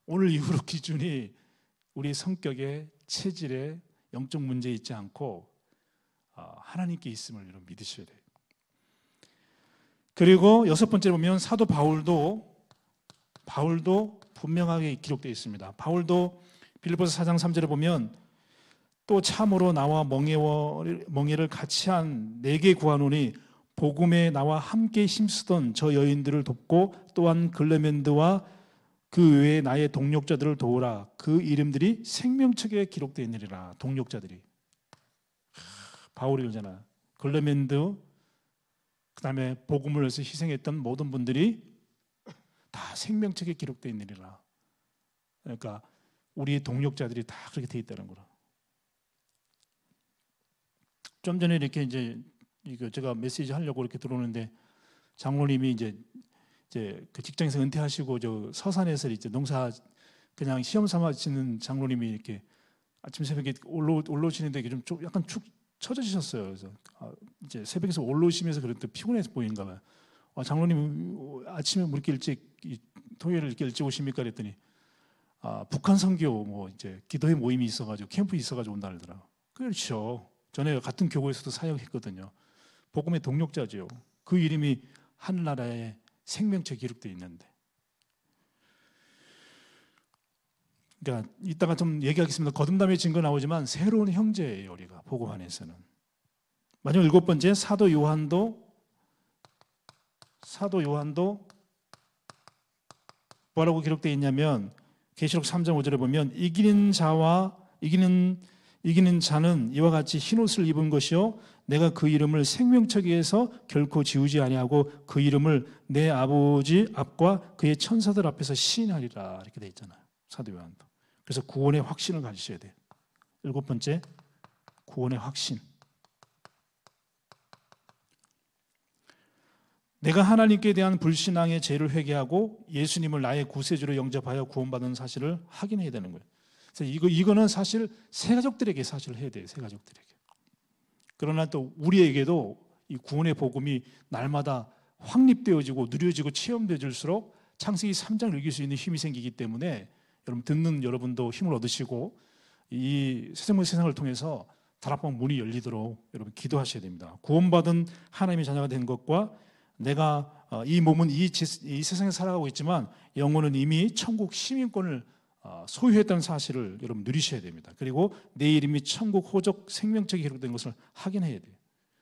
오늘 이후로 기준이 우리 성격의 체질에 영적 문제 있지 않고 어, 하나님께 있음을 믿으셔야 돼요. 그리고 여섯 번째 보면 사도 바울도 바울도 분명하게 기록되어 있습니다. 바울도 빌립보서 4장 3절에 보면 또 참으로 나와 멍해를 같이 한 네 개 구하노니 복음에 나와 함께 힘쓰던 저 여인들을 돕고 또한 글레멘드와 그 외에 나의 동력자들을 도우라. 그 이름들이 생명책에 기록되어 있느니라. 동력자들이. 바울이 그러잖아. 글레멘드, 그 다음에 복음을 위해서 희생했던 모든 분들이 다 생명책에 기록되어 있느니라. 그러니까 우리 동력자들이 다 그렇게 돼 있다는 거라. 좀 전에 이렇게 이제 이거 제가 메시지 하려고 이렇게 들어오는데 장로님이 이제 이제 그 직장에서 은퇴하시고 저 서산에서 이제 농사 그냥 시험 삼아 지는 장로님이 이렇게 아침 새벽에 올라 올라오시는데 좀 약간 축 처져지셨어요. 그래서 아, 이제 새벽에서 올라오시면서 그랬더 피곤해서 보인가 봐요. 아, 장로님 아침에 뭐 이렇게 일찍 토요일 이렇게 일찍 오십니까? 그랬더니 아, 북한 선교 뭐 이제 기도회 모임이 있어가지고 캠프 있어가지고 온다 그러더라. 그렇죠. 전에 같은 교회에서도 사역했거든요. 복음의 동력자죠그 이름이 한 나라의 생명체 기록돼 있는데 그러니까 이따가 좀 얘기하겠습니다. 거듭남의 증거 나오지만 새로운 형제예요. 우리가 복음 안에서는. 마지막 일곱 번째 사도 요한도 사도 요한도 뭐라고 기록되어 있냐면 계시록 3장 5절에 보면 이기는 자와 이기는 이기는 자는 이와 같이 흰옷을 입은 것이요 내가 그 이름을 생명책에서 결코 지우지 아니하고 그 이름을 내 아버지 앞과 그의 천사들 앞에서 시인하리라 이렇게 돼 있잖아요 사도 요한도 그래서 구원의 확신을 가지셔야 돼요. 일곱 번째, 구원의 확신. 내가 하나님께 대한 불신앙의 죄를 회개하고 예수님을 나의 구세주로 영접하여 구원받은 사실을 확인해야 되는 거예요. 그래서 이거 이거는 사실 세 가족들에게 사실 을 해야 돼요. 세 가족들에게. 그러나 또 우리에게도 이 구원의 복음이 날마다 확립되어지고 누려지고 체험되질수록 어 창세기 3장을 읽을 수 있는 힘이 생기기 때문에 여러분 듣는 여러분도 힘을 얻으시고 이 세상의 세상을 통해서 다락방 문이 열리도록 여러분 기도하셔야 됩니다. 구원받은 하나님의 자녀가 된 것과 내가 어, 이 몸은 이, 이 세상에 살아가고 있지만 영혼은 이미 천국 시민권을 어, 소유했다는 사실을 여러분 누리셔야 됩니다. 그리고 내 이름이 천국 호적 생명책 기록된 것을 확인해야 돼요.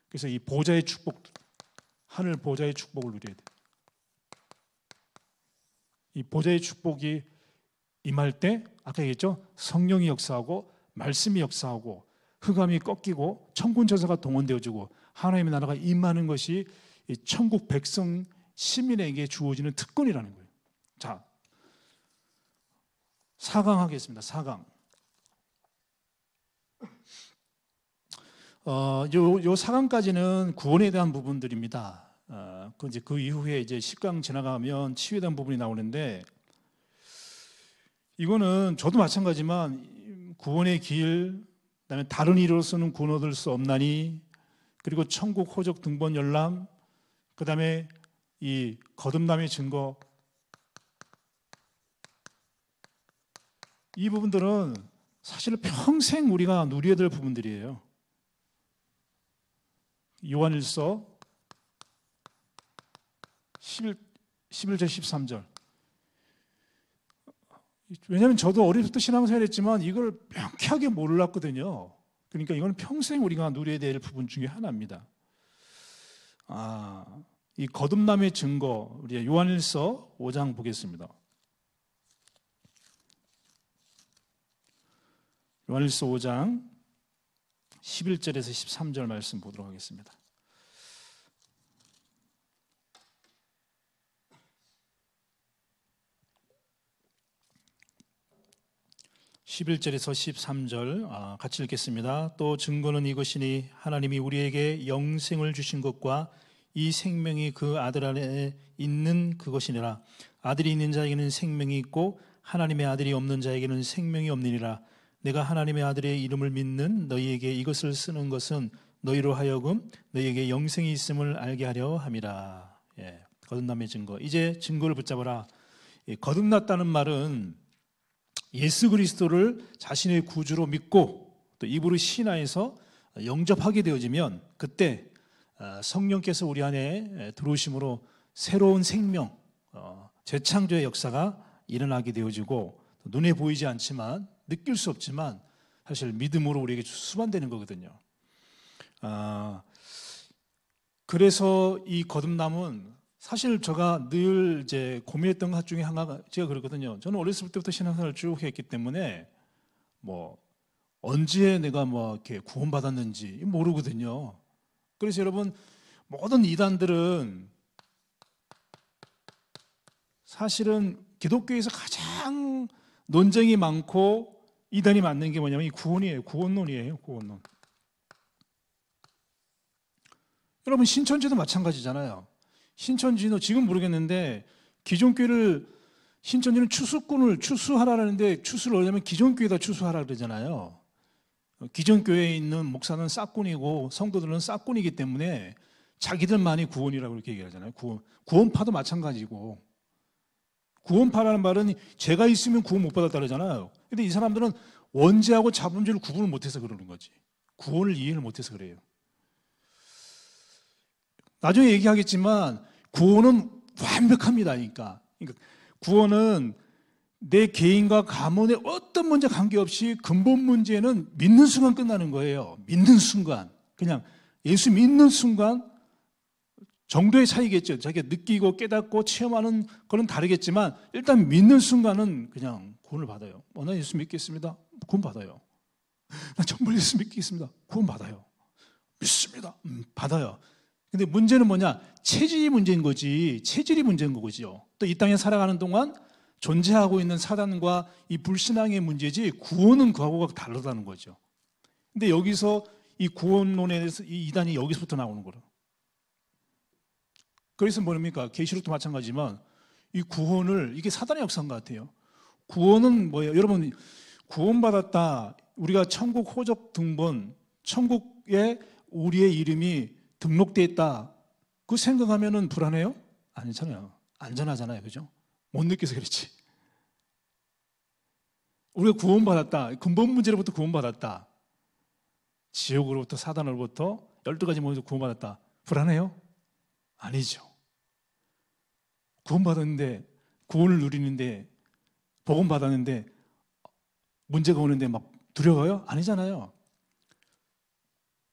그래서 이 보좌의 축복, 하늘 보좌의 축복을 누려야 돼요. 이 보좌의 축복이 임할 때 아까 얘기했죠 성령이 역사하고 말씀이 역사하고 흑암이 꺾이고 천군 천사가 동원되어지고 하나님의 나라가 임하는 것이 천국 백성 시민에게 주어지는 특권이라는 거예요. 자, 사강 하겠습니다. 사강 어, 요, 요 4강까지는 구원에 대한 부분들입니다. 어, 그 이제 그 이후에 이제 10강 지나가면 치유에 대한 부분이 나오는데 이거는 저도 마찬가지만 지 구원의 길, 그다음에 다른 이로서는 구원 얻을 수 없나니 그리고 천국 호적 등본 열람, 그다음에 이 거듭남의 증거 이 부분들은 사실 평생 우리가 누려야 될 부분들이에요. 요한일서 11, 11절 13절 왜냐하면 저도 어릴때 신앙생활 했지만 이걸 명쾌하게 몰랐거든요. 그러니까 이건 평생 우리가 누려야 될 부분 중에 하나입니다. 아, 이 거듭남의 증거 우리 요한일서 5장 보겠습니다. 요한일서 5장 11절에서 13절 말씀 보도록 하겠습니다. 11절에서 13절 아, 같이 읽겠습니다. 또 증거는 이것이니 하나님이 우리에게 영생을 주신 것과 이 생명이 그 아들 안에 있는 그것이니라. 아들이 있는 자에게는 생명이 있고 하나님의 아들이 없는 자에게는 생명이 없느니라. 내가 하나님의 아들의 이름을 믿는 너희에게 이것을 쓰는 것은 너희로 하여금 너희에게 영생이 있음을 알게 하려 함이라. 예, 거듭남의 증거. 이제 증거를 붙잡아라. 예, 거듭났다는 말은 예수 그리스도를 자신의 구주로 믿고 또 입으로 신하에서 영접하게 되어지면 그때 어, 성령께서 우리 안에 들어오심으로 새로운 생명, 어, 재창조의 역사가 일어나게 되어지고 눈에 보이지 않지만 느낄 수 없지만 사실 믿음으로 우리에게 수반되는 거거든요. 아, 그래서 이 거듭남은 사실 제가 늘 이제 고민했던 것 중에 하나가 제가 그랬거든요. 저는 어렸을 때부터 신앙생활을 쭉 했기 때문에 뭐 언제 내가 뭐 이렇게 구원받았는지 모르거든요. 그래서 여러분 모든 이단들은 사실은 기독교에서 가장 논쟁이 많고 이단이 맞는 게 뭐냐면 이 구원이에요. 구원론이에요. 구원론. 여러분 신천지도 마찬가지잖아요. 신천지는 지금 모르겠는데 기존 교회를 신천지는 추수꾼을 추수하라는데 추수를 하려면 기존 교회에다 추수하라 그러잖아요. 기존 교회에 있는 목사는 싹꾼이고 성도들은 싹꾼이기 때문에 자기들만이 구원이라고 이렇게 얘기하잖아요. 구원. 구원파도 마찬가지고 구원파라는 말은 제가 있으면 구원 못 받았다 그러잖아요. 근데 이 사람들은 원죄하고 자본주의를 구분을 못해서 그러는 거지. 구원을 이해를 못해서 그래요. 나중에 얘기하겠지만 구원은 완벽합니다니까. 그러니까. 그러니까 구원은 내 개인과 가문의 어떤 문제 관계없이 근본 문제는 믿는 순간 끝나는 거예요. 믿는 순간. 그냥 예수 믿는 순간 정도의 차이겠죠. 자기가 느끼고 깨닫고 체험하는 거는 다르겠지만 일단 믿는 순간은 그냥 구원을 받아요. 어, 나 예수 믿겠습니다. 구원 받아요. 나 정말 예수 믿겠습니다. 구원 받아요. 믿습니다. 음, 받아요. 근데 문제는 뭐냐? 체질이 문제인 거지. 체질이 문제인 거죠. 또 이 땅에 살아가는 동안 존재하고 있는 사단과 이 불신앙의 문제지 구원은 그하고가 다르다는 거죠. 근데 여기서 이 구원론에 대해서 이 이단이 여기서부터 나오는 거라. 그래서 뭡니까? 계시록도 마찬가지지만 이 구원을 이게 사단의 역사인 것 같아요. 구원은 뭐예요? 여러분 구원받았다. 우리가 천국 호적 등본 천국에 우리의 이름이 등록돼 있다. 그 생각하면은 불안해요? 아니잖아요. 안전하잖아요. 그죠? 못 느껴서 그렇지. 우리가 구원받았다. 근본 문제로부터 구원받았다. 지옥으로부터 사단으로부터 열두 가지 문제로 구원받았다. 불안해요? 아니죠. 구원받았는데 구원을 누리는데 복음 받았는데 문제가 오는데 막 두려워요? 아니잖아요.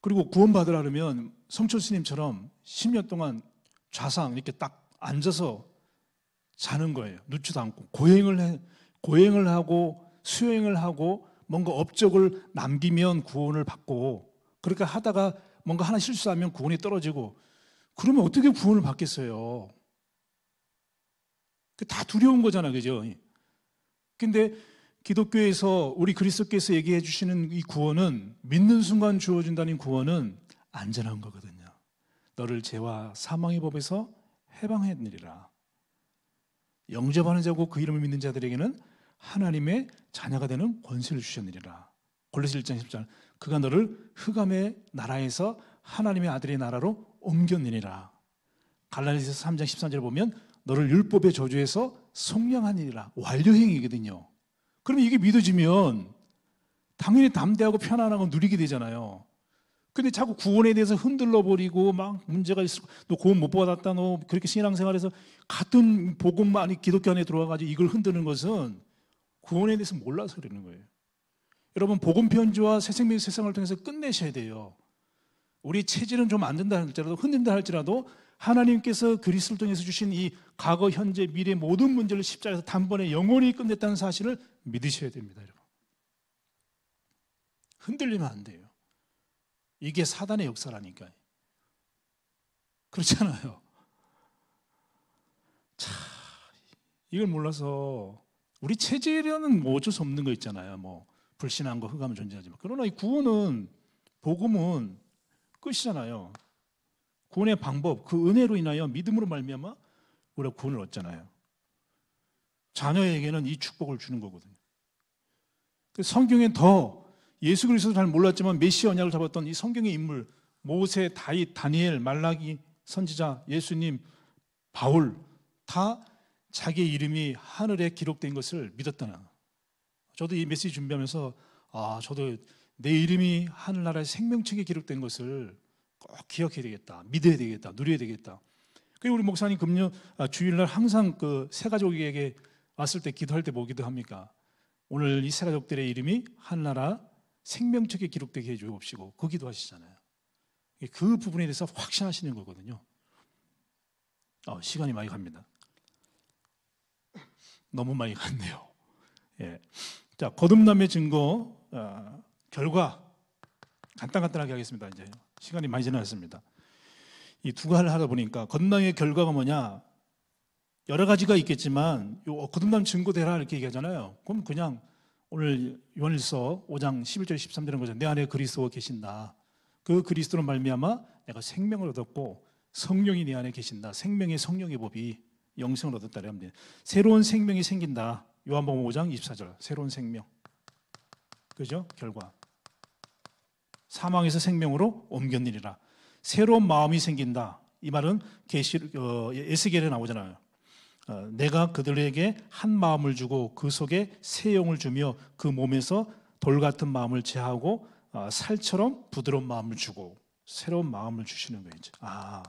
그리고 구원 받으라 그러면 성철 스님처럼 10년 동안 좌상 이렇게 딱 앉아서 자는 거예요. 눕지도 않고 고행을 해, 고행을 하고 수행을 하고 뭔가 업적을 남기면 구원을 받고 그러니 하다가 뭔가 하나 실수하면 구원이 떨어지고 그러면 어떻게 구원을 받겠어요? 다 두려운 거잖아, 그죠? 근데 기독교에서 우리 그리스도께서 얘기해 주시는 이 구원은 믿는 순간 주어진다는 구원은 안전한 거거든요. 너를 죄와 사망의 법에서 해방했느니라. 영접하는 자고 그 이름을 믿는 자들에게는 하나님의 자녀가 되는 권세를 주셨느니라. 골로새 1장 10절 그가 너를 흑암의 나라에서 하나님의 아들의 나라로 옮겼느니라. 갈라디아서 3장 13절 을 보면 너를 율법의 저주에서 속량하니라. 완료행이거든요. 그러면 이게 믿어지면 당연히 담대하고 편안하고 누리게 되잖아요. 근데 자꾸 구원에 대해서 흔들러 버리고 막 문제가 있을 너 구원 못 받았다 너 그렇게 신앙생활에서 같은 복음만 이 기독교 안에 들어와 가지고 이걸 흔드는 것은 구원에 대해서 몰라서 그러는 거예요. 여러분 복음 편지와 새 생명의 세상을 통해서 끝내셔야 돼요. 우리 체질은 좀 안 된다 할지라도 흔든다 할지라도 하나님께서 그리스도를 통해서 주신 이 과거, 현재, 미래 모든 문제를 십자가에서 단번에 영원히 끝냈다는 사실을 믿으셔야 됩니다, 여러분. 흔들리면 안 돼요. 이게 사단의 역사라니까요. 그렇잖아요. 자, 이걸 몰라서 우리 체질에는 뭐 어쩔 수 없는 거 있잖아요. 뭐 불신한 거흑암 존재하지만 그러나 이 구원은 복음은 끝이잖아요. 구원의 방법, 그 은혜로 인하여 믿음으로 말미암아 우리가 구원을 얻잖아요. 자녀에게는 이 축복을 주는 거거든요. 그 성경엔 더 예수 그리스도 잘 몰랐지만 메시 언약을 잡았던 이 성경의 인물 모세, 다윗, 다니엘, 말라기, 선지자, 예수님, 바울 다 자기 이름이 하늘에 기록된 것을 믿었다나 저도 이 메시지 준비하면서 아, 저도 내 이름이 하늘나라의 생명책에 기록된 것을 꼭 기억해야 되겠다. 믿어야 되겠다. 누려야 되겠다. 그리고 우리 목사님 금요 아, 주일날 항상 그 세 가족에게 왔을 때 기도할 때 뭐 기도합니까? 오늘 이 세 가족들의 이름이 하늘나라 생명책에 기록되게 해주옵시고 거 기도하시잖아요. 그 부분에 대해서 확신하시는 거거든요. 어, 시간이 많이 갑니다. 너무 많이 갔네요. 예. 자, 거듭남의 증거, 어, 결과, 간단간단하게 하겠습니다. 이제 시간이 많이 지났습니다. 이 두 가지를 하다 보니까 거듭남의 결과가 뭐냐? 여러 가지가 있겠지만, 요 어, 거듭남 증거대라 이렇게 얘기하잖아요. 그럼 그냥 오늘 요한일서 5장 11절 13절은 거죠. 내 안에 그리스도가 계신다. 그 그리스도로 말미암아 내가 생명을 얻었고 성령이 내 안에 계신다. 생명의 성령의 법이 영생을 얻었다 합니다. 새로운 생명이 생긴다. 요한복음 5장 24절. 새로운 생명. 그죠? 결과. 사망에서 생명으로 옮겼느니라. 새로운 마음이 생긴다. 이 말은 계시 어, 에스겔에 나오잖아요. 어, 내가 그들에게 한 마음을 주고 그 속에 새 영을 주며 그 몸에서 돌 같은 마음을 제하고 어, 살처럼 부드러운 마음을 주고 새로운 마음을 주시는 거죠 아,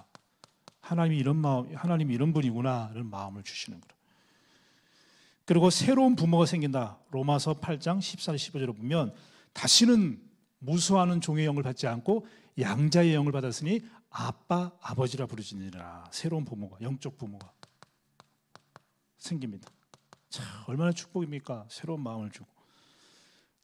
하나님이 이런 마음, 하나님이 이런 분이구나 이런 마음을 주시는 거예 그리고 새로운 부모가 생긴다. 로마서 8장 1 4 15절을 보면 다시는 무수하는 종의 영을 받지 않고 양자의 영을 받았으니 아빠 아버지라 부르지니라. 새로운 부모가 영적 부모가 생깁니다. 참 얼마나 축복입니까? 새로운 마음을 주고.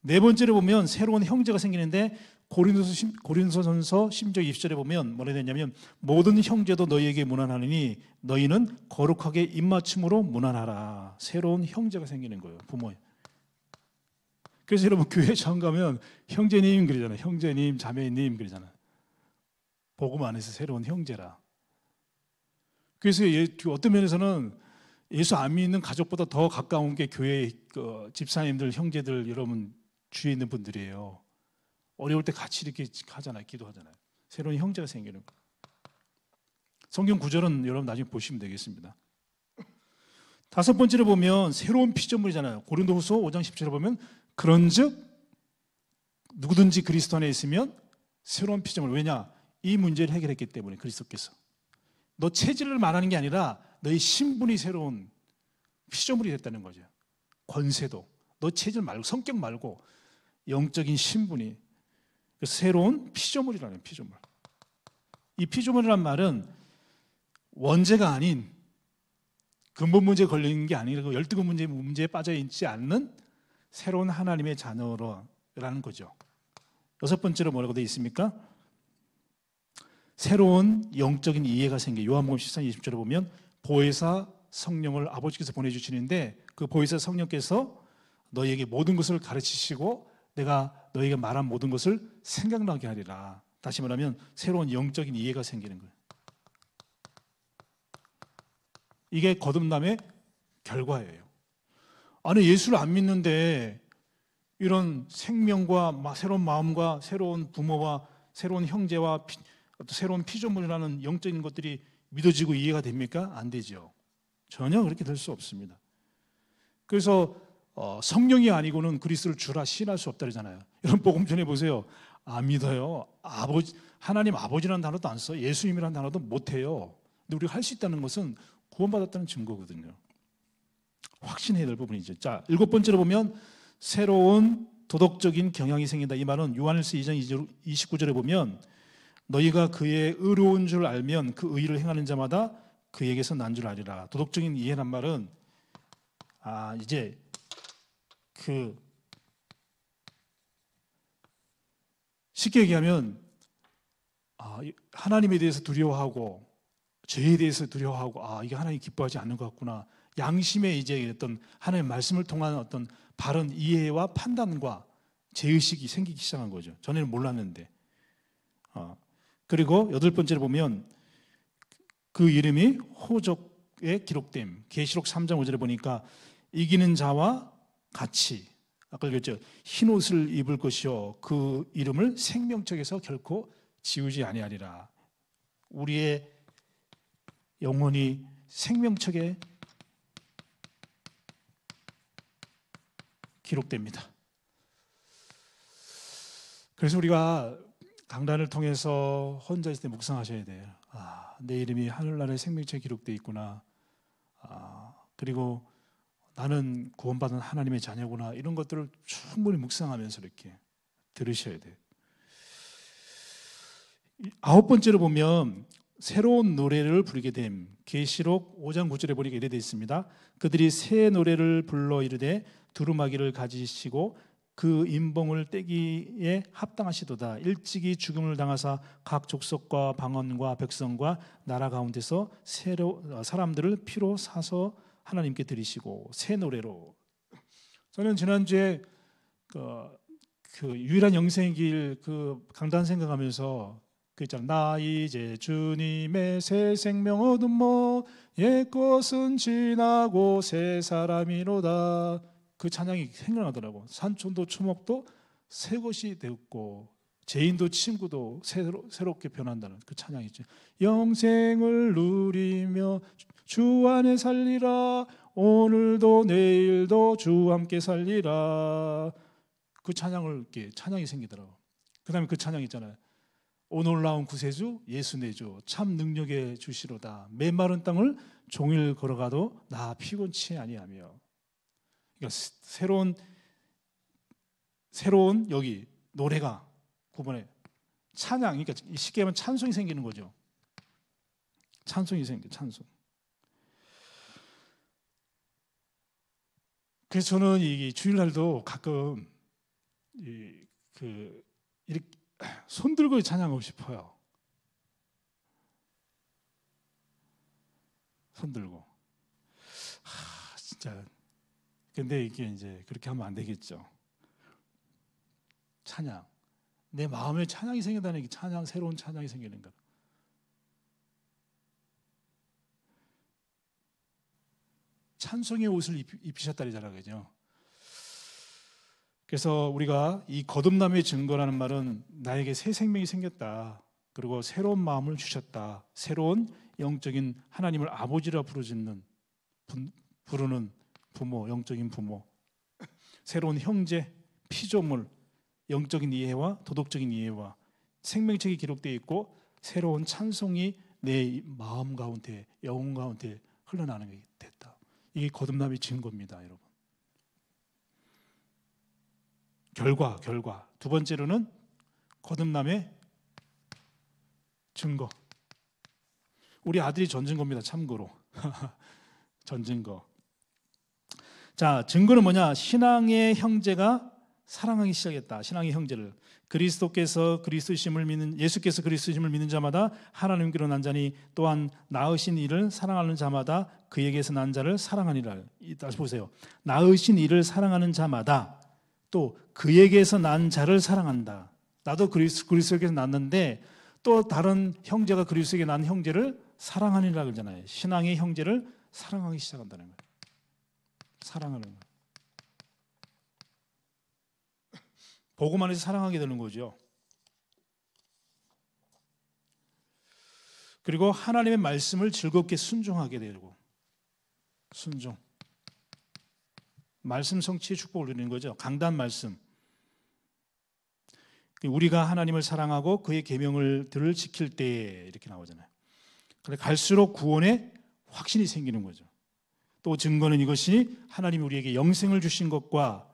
네 번째로 보면 새로운 형제가 생기는데 고린도서 고린도전서 10장 2절에 보면 뭐라 되냐면 모든 형제도 너희에게 무난하니 너희는 거룩하게 입맞춤으로 무난하라. 새로운 형제가 생기는 거예요. 부모의. 그래서 여러분 교회 처음 가면 형제님 그러잖아요. 형제님, 자매님 그러잖아요. 복음 안에서 새로운 형제라. 그래서 어떤 면에서는 예수 안 믿는 가족보다 더 가까운 게 교회 그 집사님들, 형제들, 여러분 주위에 있는 분들이에요. 어려울 때 같이 이렇게 하잖아요. 기도하잖아요. 새로운 형제가 생기는 거. 성경 구절은 여러분 나중에 보시면 되겠습니다. 다섯 번째로 보면 새로운 피조물이잖아요. 고린도후서 5장 17절 보면 그런즉 누구든지 그리스도 안에 있으면 새로운 피조물 왜냐? 이 문제를 해결했기 때문에 그리스도께서. 너 체질을 말하는 게 아니라 너희 신분이 새로운 피조물이 됐다는 거죠. 권세도 너 체질 말고 성격 말고 영적인 신분이 그 새로운 피조물이라는 피조물. 이 피조물이란 말은 원죄가 아닌 근본 문제걸리게 아니고 그 열두근 문제 문제에 빠져 있지 않는 새로운 하나님의 자녀라는 거죠. 여섯 번째로 뭐라고 되어 있습니까? 새로운 영적인 이해가 생겨. 요한복음 13, 20절에 보면 보혜사 성령을 아버지께서 보내주시는데 그 보혜사 성령께서 너희에게 모든 것을 가르치시고 내가 너희가 말한 모든 것을 생각나게 하리라. 다시 말하면 새로운 영적인 이해가 생기는 거예요. 이게 거듭남의 결과예요. 아니 예수를 안 믿는데 이런 생명과 새로운 마음과 새로운 부모와 새로운 형제와 새로운 피조물이라는 영적인 것들이 믿어지고 이해가 됩니까? 안 되죠. 전혀 그렇게 될 수 없습니다. 그래서 어, 성령이 아니고는 그리스도를 주라 신할 수 없다 그러잖아요. 여러분 복음 전해 보세요. 안 아, 믿어요. 아버지 하나님 아버지라는 단어도 안 써. 예수님이라는 단어도 못 해요. 근데 우리가 할 수 있다는 것은 구원받았다는 증거거든요. 확신해야 될 부분이죠. 자, 일곱 번째로 보면 새로운 도덕적인 경향이 생긴다. 이 말은 요한일서 2장 29절에 보면 너희가 그의 의로운 줄 알면 그 의를 행하는 자마다 그에게서 난 줄 알리라. 도덕적인 이해란 말은 아 이제 그 쉽게 얘기하면 아, 하나님에 대해서 두려워하고 죄에 대해서 두려워하고 아 이게 하나님 기뻐하지 않는 것 같구나 양심의 이제 어떤 하나님의 말씀을 통한 어떤 바른 이해와 판단과 제의식이 생기기 시작한 거죠. 전에는 몰랐는데 어. 그리고 여덟 번째를 보면 그 이름이 호적에 기록됨. 계시록 3장 5절에 보니까 이기는 자와 같이 아까 얘기했죠. 흰 옷을 입을 것이요 그 이름을 생명책에서 결코 지우지 아니하리라. 우리의 영혼이 생명책에 기록됩니다. 그래서 우리가 강단을 통해서 혼자 있을 때 묵상하셔야 돼요. 아, 내 이름이 하늘나라의 생명체에 기록돼 있구나. 아, 그리고 나는 구원받은 하나님의 자녀구나. 이런 것들을 충분히 묵상하면서 이렇게 들으셔야 돼요. 아홉 번째로 보면 새로운 노래를 부르게 됨. 계시록 5장 9절에 보니까 이래 되어 있습니다. 그들이 새 노래를 불러 이르되 두루마기를 가지시고 그 인봉을 떼기에 합당하시도다. 일찍이 죽음을 당하사 각 족속과 방언과 백성과 나라 가운데서 새로 어, 사람들을 피로 사서 하나님께 드리시고 새 노래로. 저는 지난주에 그, 그 유일한 영생의 길그 강단 생각하면서 그 있잖아 나 이제 주님의 새 생명 얻은 모 뭐 옛것은 지나고 새 사람이로다. 그 찬양이 생각나더라고. 산촌도 추목도 새 것이 되었고 죄인도 친구도 새로, 새롭게 변한다는 그 찬양이죠. 영생을 누리며 주 안에 살리라 오늘도 내일도 주 함께 살리라 그 찬양을 이렇게 찬양이 생기더라고. 그다음에 그 찬양 있잖아요. 오놀라온 구세주 예수 내주 참 능력의 주시로다 메마른 땅을 종일 걸어가도 나 피곤치 아니하며 그러니까 새로운 새로운 여기 노래가 9번에 찬양 그러니까 쉽게 하면 찬송이 생기는 거죠. 찬송이 생겨 찬송. 그래서 저는 이 주일날도 가끔 이, 그 이렇게 손 들고 찬양하고 싶어요. 손 들고. 아, 진짜 근데 이게 이제 그렇게 하면 안 되겠죠. 찬양. 내 마음에 찬양이 생긴다는 게 찬양 새로운 찬양이 생기는 거다. 찬송의 옷을 입히셨다리잖아 그죠? 그래서 우리가 이 거듭남의 증거라는 말은 나에게 새 생명이 생겼다. 그리고 새로운 마음을 주셨다. 새로운 영적인 하나님을 아버지라 부르짖는 부르는 부모, 영적인 부모, 새로운 형제, 피조물, 영적인 이해와 도덕적인 이해와 생명책이 기록되어 있고 새로운 찬송이 내 마음 가운데, 영혼 가운데 흘러나는 게 됐다. 이게 거듭남의 증거입니다, 여러분. 결과, 결과. 두 번째로는 거듭남의 증거. 우리 아들이 전증거입니다, 참고로. 전증거. 자, 증거는 뭐냐? 신앙의 형제가 사랑하기 시작했다. 신앙의 형제를 그리스도께서 그리스도심을 믿는 예수께서 그리스도심을 믿는 자마다 하나님께로 난 자니 또한 나으신 이를 사랑하는 자마다 그에게서 난 자를 사랑하니라. 다시 보세요. 나으신 이를 사랑하는 자마다 또 그에게서 난 자를 사랑한다. 나도 그리스, 그리스도께서 났는데 또 다른 형제가 그리스도에게 난 형제를 사랑하니라 그러잖아요. 신앙의 형제를 사랑하기 시작한다는 거예요. 사랑하는 거예요. 보고만 해서 사랑하게 되는 거죠. 그리고 하나님의 말씀을 즐겁게 순종하게 되고 순종 말씀 성취의 축복을 누리는 거죠. 강단 말씀. 우리가 하나님을 사랑하고 그의 계명을 들을 지킬 때 이렇게 나오잖아요. 그데 갈수록 구원에 확신이 생기는 거죠. 또 증거는 이것이 하나님이 우리에게 영생을 주신 것과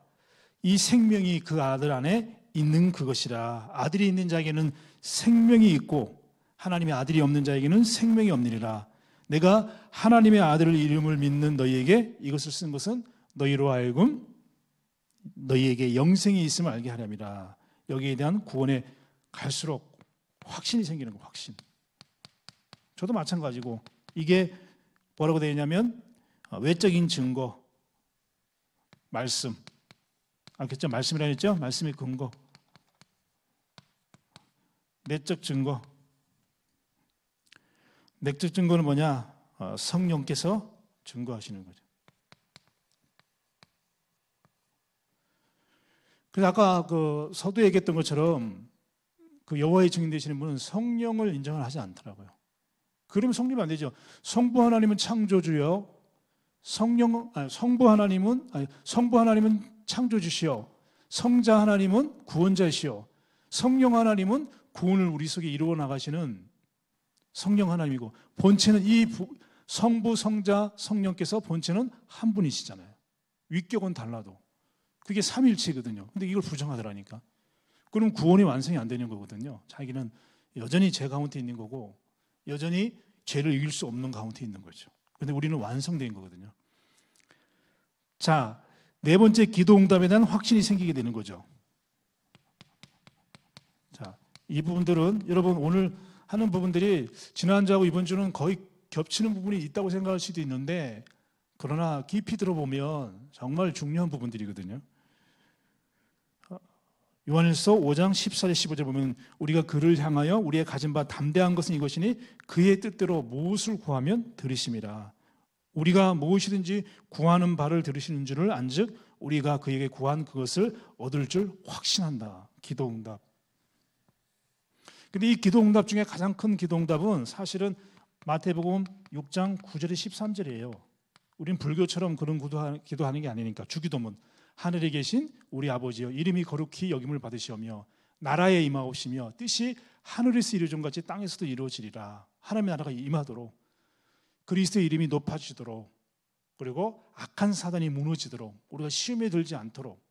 이 생명이 그 아들 안에 있는 그것이라 아들이 있는 자에게는 생명이 있고 하나님의 아들이 없는 자에게는 생명이 없느니라 내가 하나님의 아들을 이름을 믿는 너희에게 이것을 쓴 것은 너희로 알고 너희에게 영생이 있음을 알게 하렵이라 여기에 대한 구원에 갈수록 확신이 생기는 거 확신 저도 마찬가지고 이게 뭐라고 되어 있냐면 아, 외적인 증거, 말씀. 알겠죠? 아, 말씀이라 했죠? 말씀이 근거. 내적 증거. 내적 증거는 뭐냐? 어, 성령께서 증거하시는 거죠. 그래서 아까 그 서두 얘기했던 것처럼 그 여호와의 증인 되시는 분은 성령을 인정을 하지 않더라고요. 그러면 성립이 안 되죠. 성부 하나님은 창조주요, 성령 아, 성부 하나님은 성부 하나님은 창조주시오 성자 하나님은 구원자시오 성령 하나님은 구원을 우리 속에 이루어 나가시는 성령 하나님이고 본체는 이 성부 성자 성령께서 본체는 한 분이시잖아요. 위격은 달라도 그게 삼일체거든요. 근데 이걸 부정하더라니까. 그럼 구원이 완성이 안 되는 거거든요. 자기는 여전히 죄 가운데 있는 거고 여전히 죄를 이길 수 없는 가운데 있는 거죠. 근데 우리는 완성된 거거든요. 자, 네 번째 기도 응답에 대한 확신이 생기게 되는 거죠. 자, 이 부분들은 여러분 오늘 하는 부분들이 지난주하고 이번 주는 거의 겹치는 부분이 있다고 생각할 수도 있는데 그러나 깊이 들어보면 정말 중요한 부분들이거든요. 요한일서 5장 14절 15절 보면 우리가 그를 향하여 우리의 가진 바 담대한 것은 이것이니 그의 뜻대로 무엇을 구하면 들으심이라. 우리가 무엇이든지 구하는 바를 들으시는 줄을 안즉 우리가 그에게 구한 그것을 얻을 줄 확신한다. 기도 응답. 근데 이 기도 응답 중에 가장 큰 기도 응답은 사실은 마태복음 6장 9절에 13절이에요. 우린 불교처럼 그런 기도하는 게 아니니까 주기도문 하늘에 계신 우리 아버지여 이름이 거룩히 여김을 받으시오며 나라에 임하옵시며 뜻이 하늘에서 이루어진 같이 땅에서도 이루어지리라 하나님의 나라가 임하도록 그리스도의 이름이 높아지도록 그리고 악한 사단이 무너지도록 우리가 시험에 들지 않도록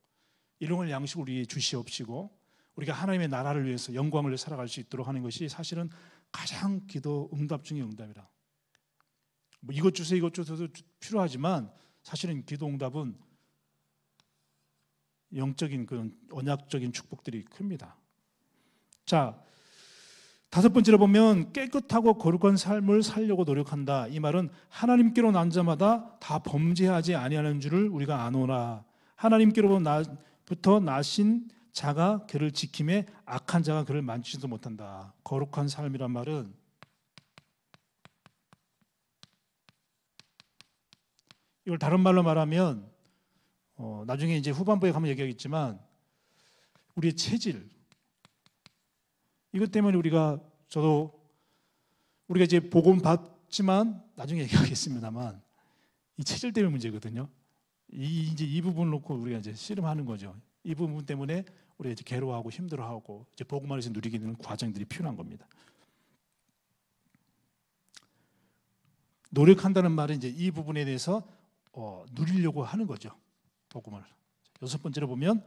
이런 걸 양식 우리 주시옵시고 우리가 하나님의 나라를 위해서 영광을 살아갈 수 있도록 하는 것이 사실은 가장 기도 응답 중의 응답이라. 뭐 이것 주세요 이것 주세요 도 필요하지만 사실은 기도 응답은 영적인 그런 언약적인 축복들이 큽니다. 자, 다섯 번째로 보면 깨끗하고 거룩한 삶을 살려고 노력한다. 이 말은 하나님께로 난 자마다 다 범죄하지 아니하는 줄을 우리가 아노라. 하나님께로부터 나신 자가 그를 지킴에 악한 자가 그를 만지지도 못한다. 거룩한 삶이란 말은 이걸 다른 말로 말하면 어, 나중에 이제 후반부에 가면 얘기하겠지만 우리의 체질 이것 때문에 우리가 저도 우리가 이제 복음 받지만 나중에 얘기하겠습니다만 이 체질 때문에 문제거든요. 이 이제 이 부분 을 놓고 우리가 이제 씨름하는 거죠. 이 부분 때문에 우리가 이제 괴로워하고 힘들어하고 이제 복음 안에서 누리게 되는 과정들이 필요한 겁니다. 노력한다는 말은 이제 이 부분에 대해서 어, 누리려고 하는 거죠. 복음을. 여섯 번째로 보면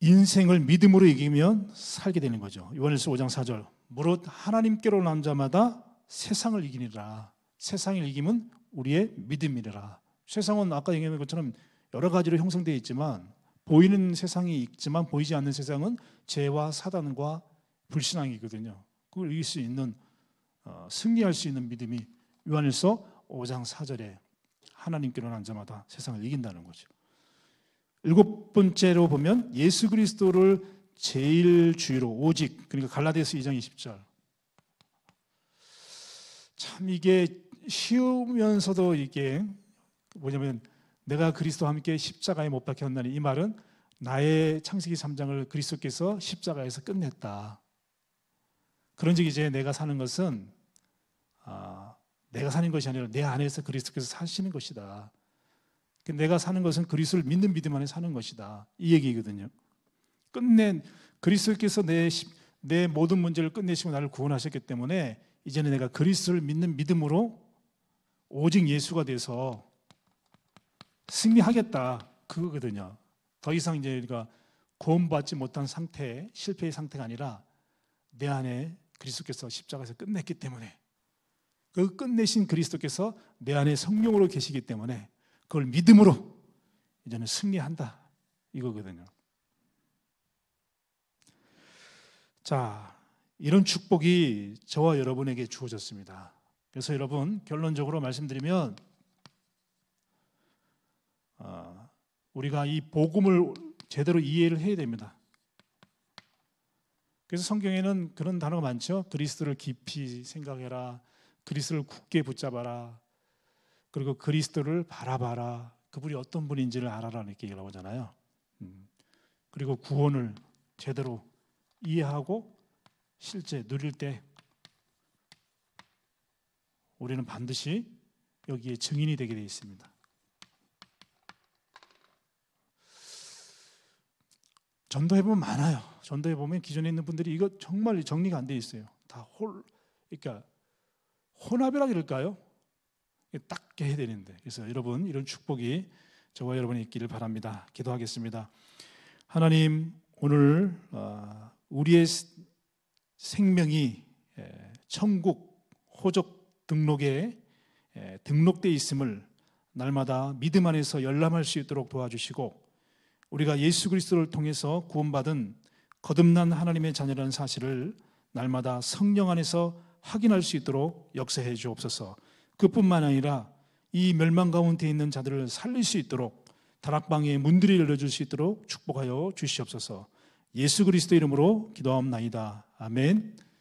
인생을 믿음으로 이기면 살게 되는 거죠. 요한일서 5장 4절. 무릇 하나님께로 난 자마다 세상을 이기니라. 세상을 이기면 우리의 믿음이라 세상은 아까 얘기한 것처럼 여러 가지로 형성되어 있지만 보이는 세상이 있지만 보이지 않는 세상은 죄와 사단과 불신앙이거든요. 그걸 이길 수 있는 어, 승리할 수 있는 믿음이 요한일서 5장 4절에 하나님께로 난 자마다 세상을 이긴다는 거죠. 일곱 번째로 보면 예수 그리스도를 제일 주의로 오직 그러니까 갈라디아서 2장 20절. 참 이게 쉬우면서도 이게 뭐냐면 내가 그리스도와 함께 십자가에 못 박혔나니 이 말은 나의 창세기 3장을 그리스도께서 십자가에서 끝냈다. 그런즉 이제 내가 사는 것은 아, 내가 사는 것이 아니라 내 안에서 그리스도께서 사시는 것이다. 그 내가 사는 것은 그리스도를 믿는 믿음 안에 사는 것이다. 이 얘기거든요. 끝낸 그리스도께서 내, 내 모든 문제를 끝내시고 나를 구원하셨기 때문에 이제는 내가 그리스도를 믿는 믿음으로 오직 예수가 돼서 승리하겠다 그거거든요. 더 이상 이제 우리가 구원받지 못한 상태, 실패의 상태가 아니라 내 안에 그리스도께서 십자가에서 끝냈기 때문에 그 끝내신 그리스도께서 내 안에 성령으로 계시기 때문에 그걸 믿음으로 이제는 승리한다 이거거든요. 자, 이런 축복이 저와 여러분에게 주어졌습니다. 그래서 여러분 결론적으로 말씀드리면 어, 우리가 이 복음을 제대로 이해를 해야 됩니다. 그래서 성경에는 그런 단어가 많죠. 그리스도를 깊이 생각해라. 그리스를 굳게 붙잡아라. 그리고 그리스도를 바라봐라. 그분이 어떤 분인지를 알아라 이렇게 얘기를 하잖아요. 음. 그리고 구원을 제대로 이해하고 실제 누릴 때 우리는 반드시 여기에 증인이 되게 되어 있습니다. 전도해 보면 많아요. 전도해 보면 기존에 있는 분들이 이거 정말 정리가 안 돼 있어요. 다 홀, 그러니까 혼합이라 그럴까요? 딱 해야 되는데 그래서 여러분 이런 축복이 저와 여러분이 있기를 바랍니다. 기도하겠습니다. 하나님 오늘 어, 우리의 생명이 천국 호적 등록에 등록돼 있음을 날마다 믿음 안에서 열람할 수 있도록 도와주시고 우리가 예수 그리스도를 통해서 구원받은 거듭난 하나님의 자녀라는 사실을 날마다 성령 안에서 확인할 수 있도록 역사해 주옵소서. 그뿐만 아니라 이 멸망 가운데 있는 자들을 살릴 수 있도록 다락방의 문들이 열려줄 수 있도록 축복하여 주시옵소서. 예수 그리스도 이름으로 기도하옵나이다. 아멘.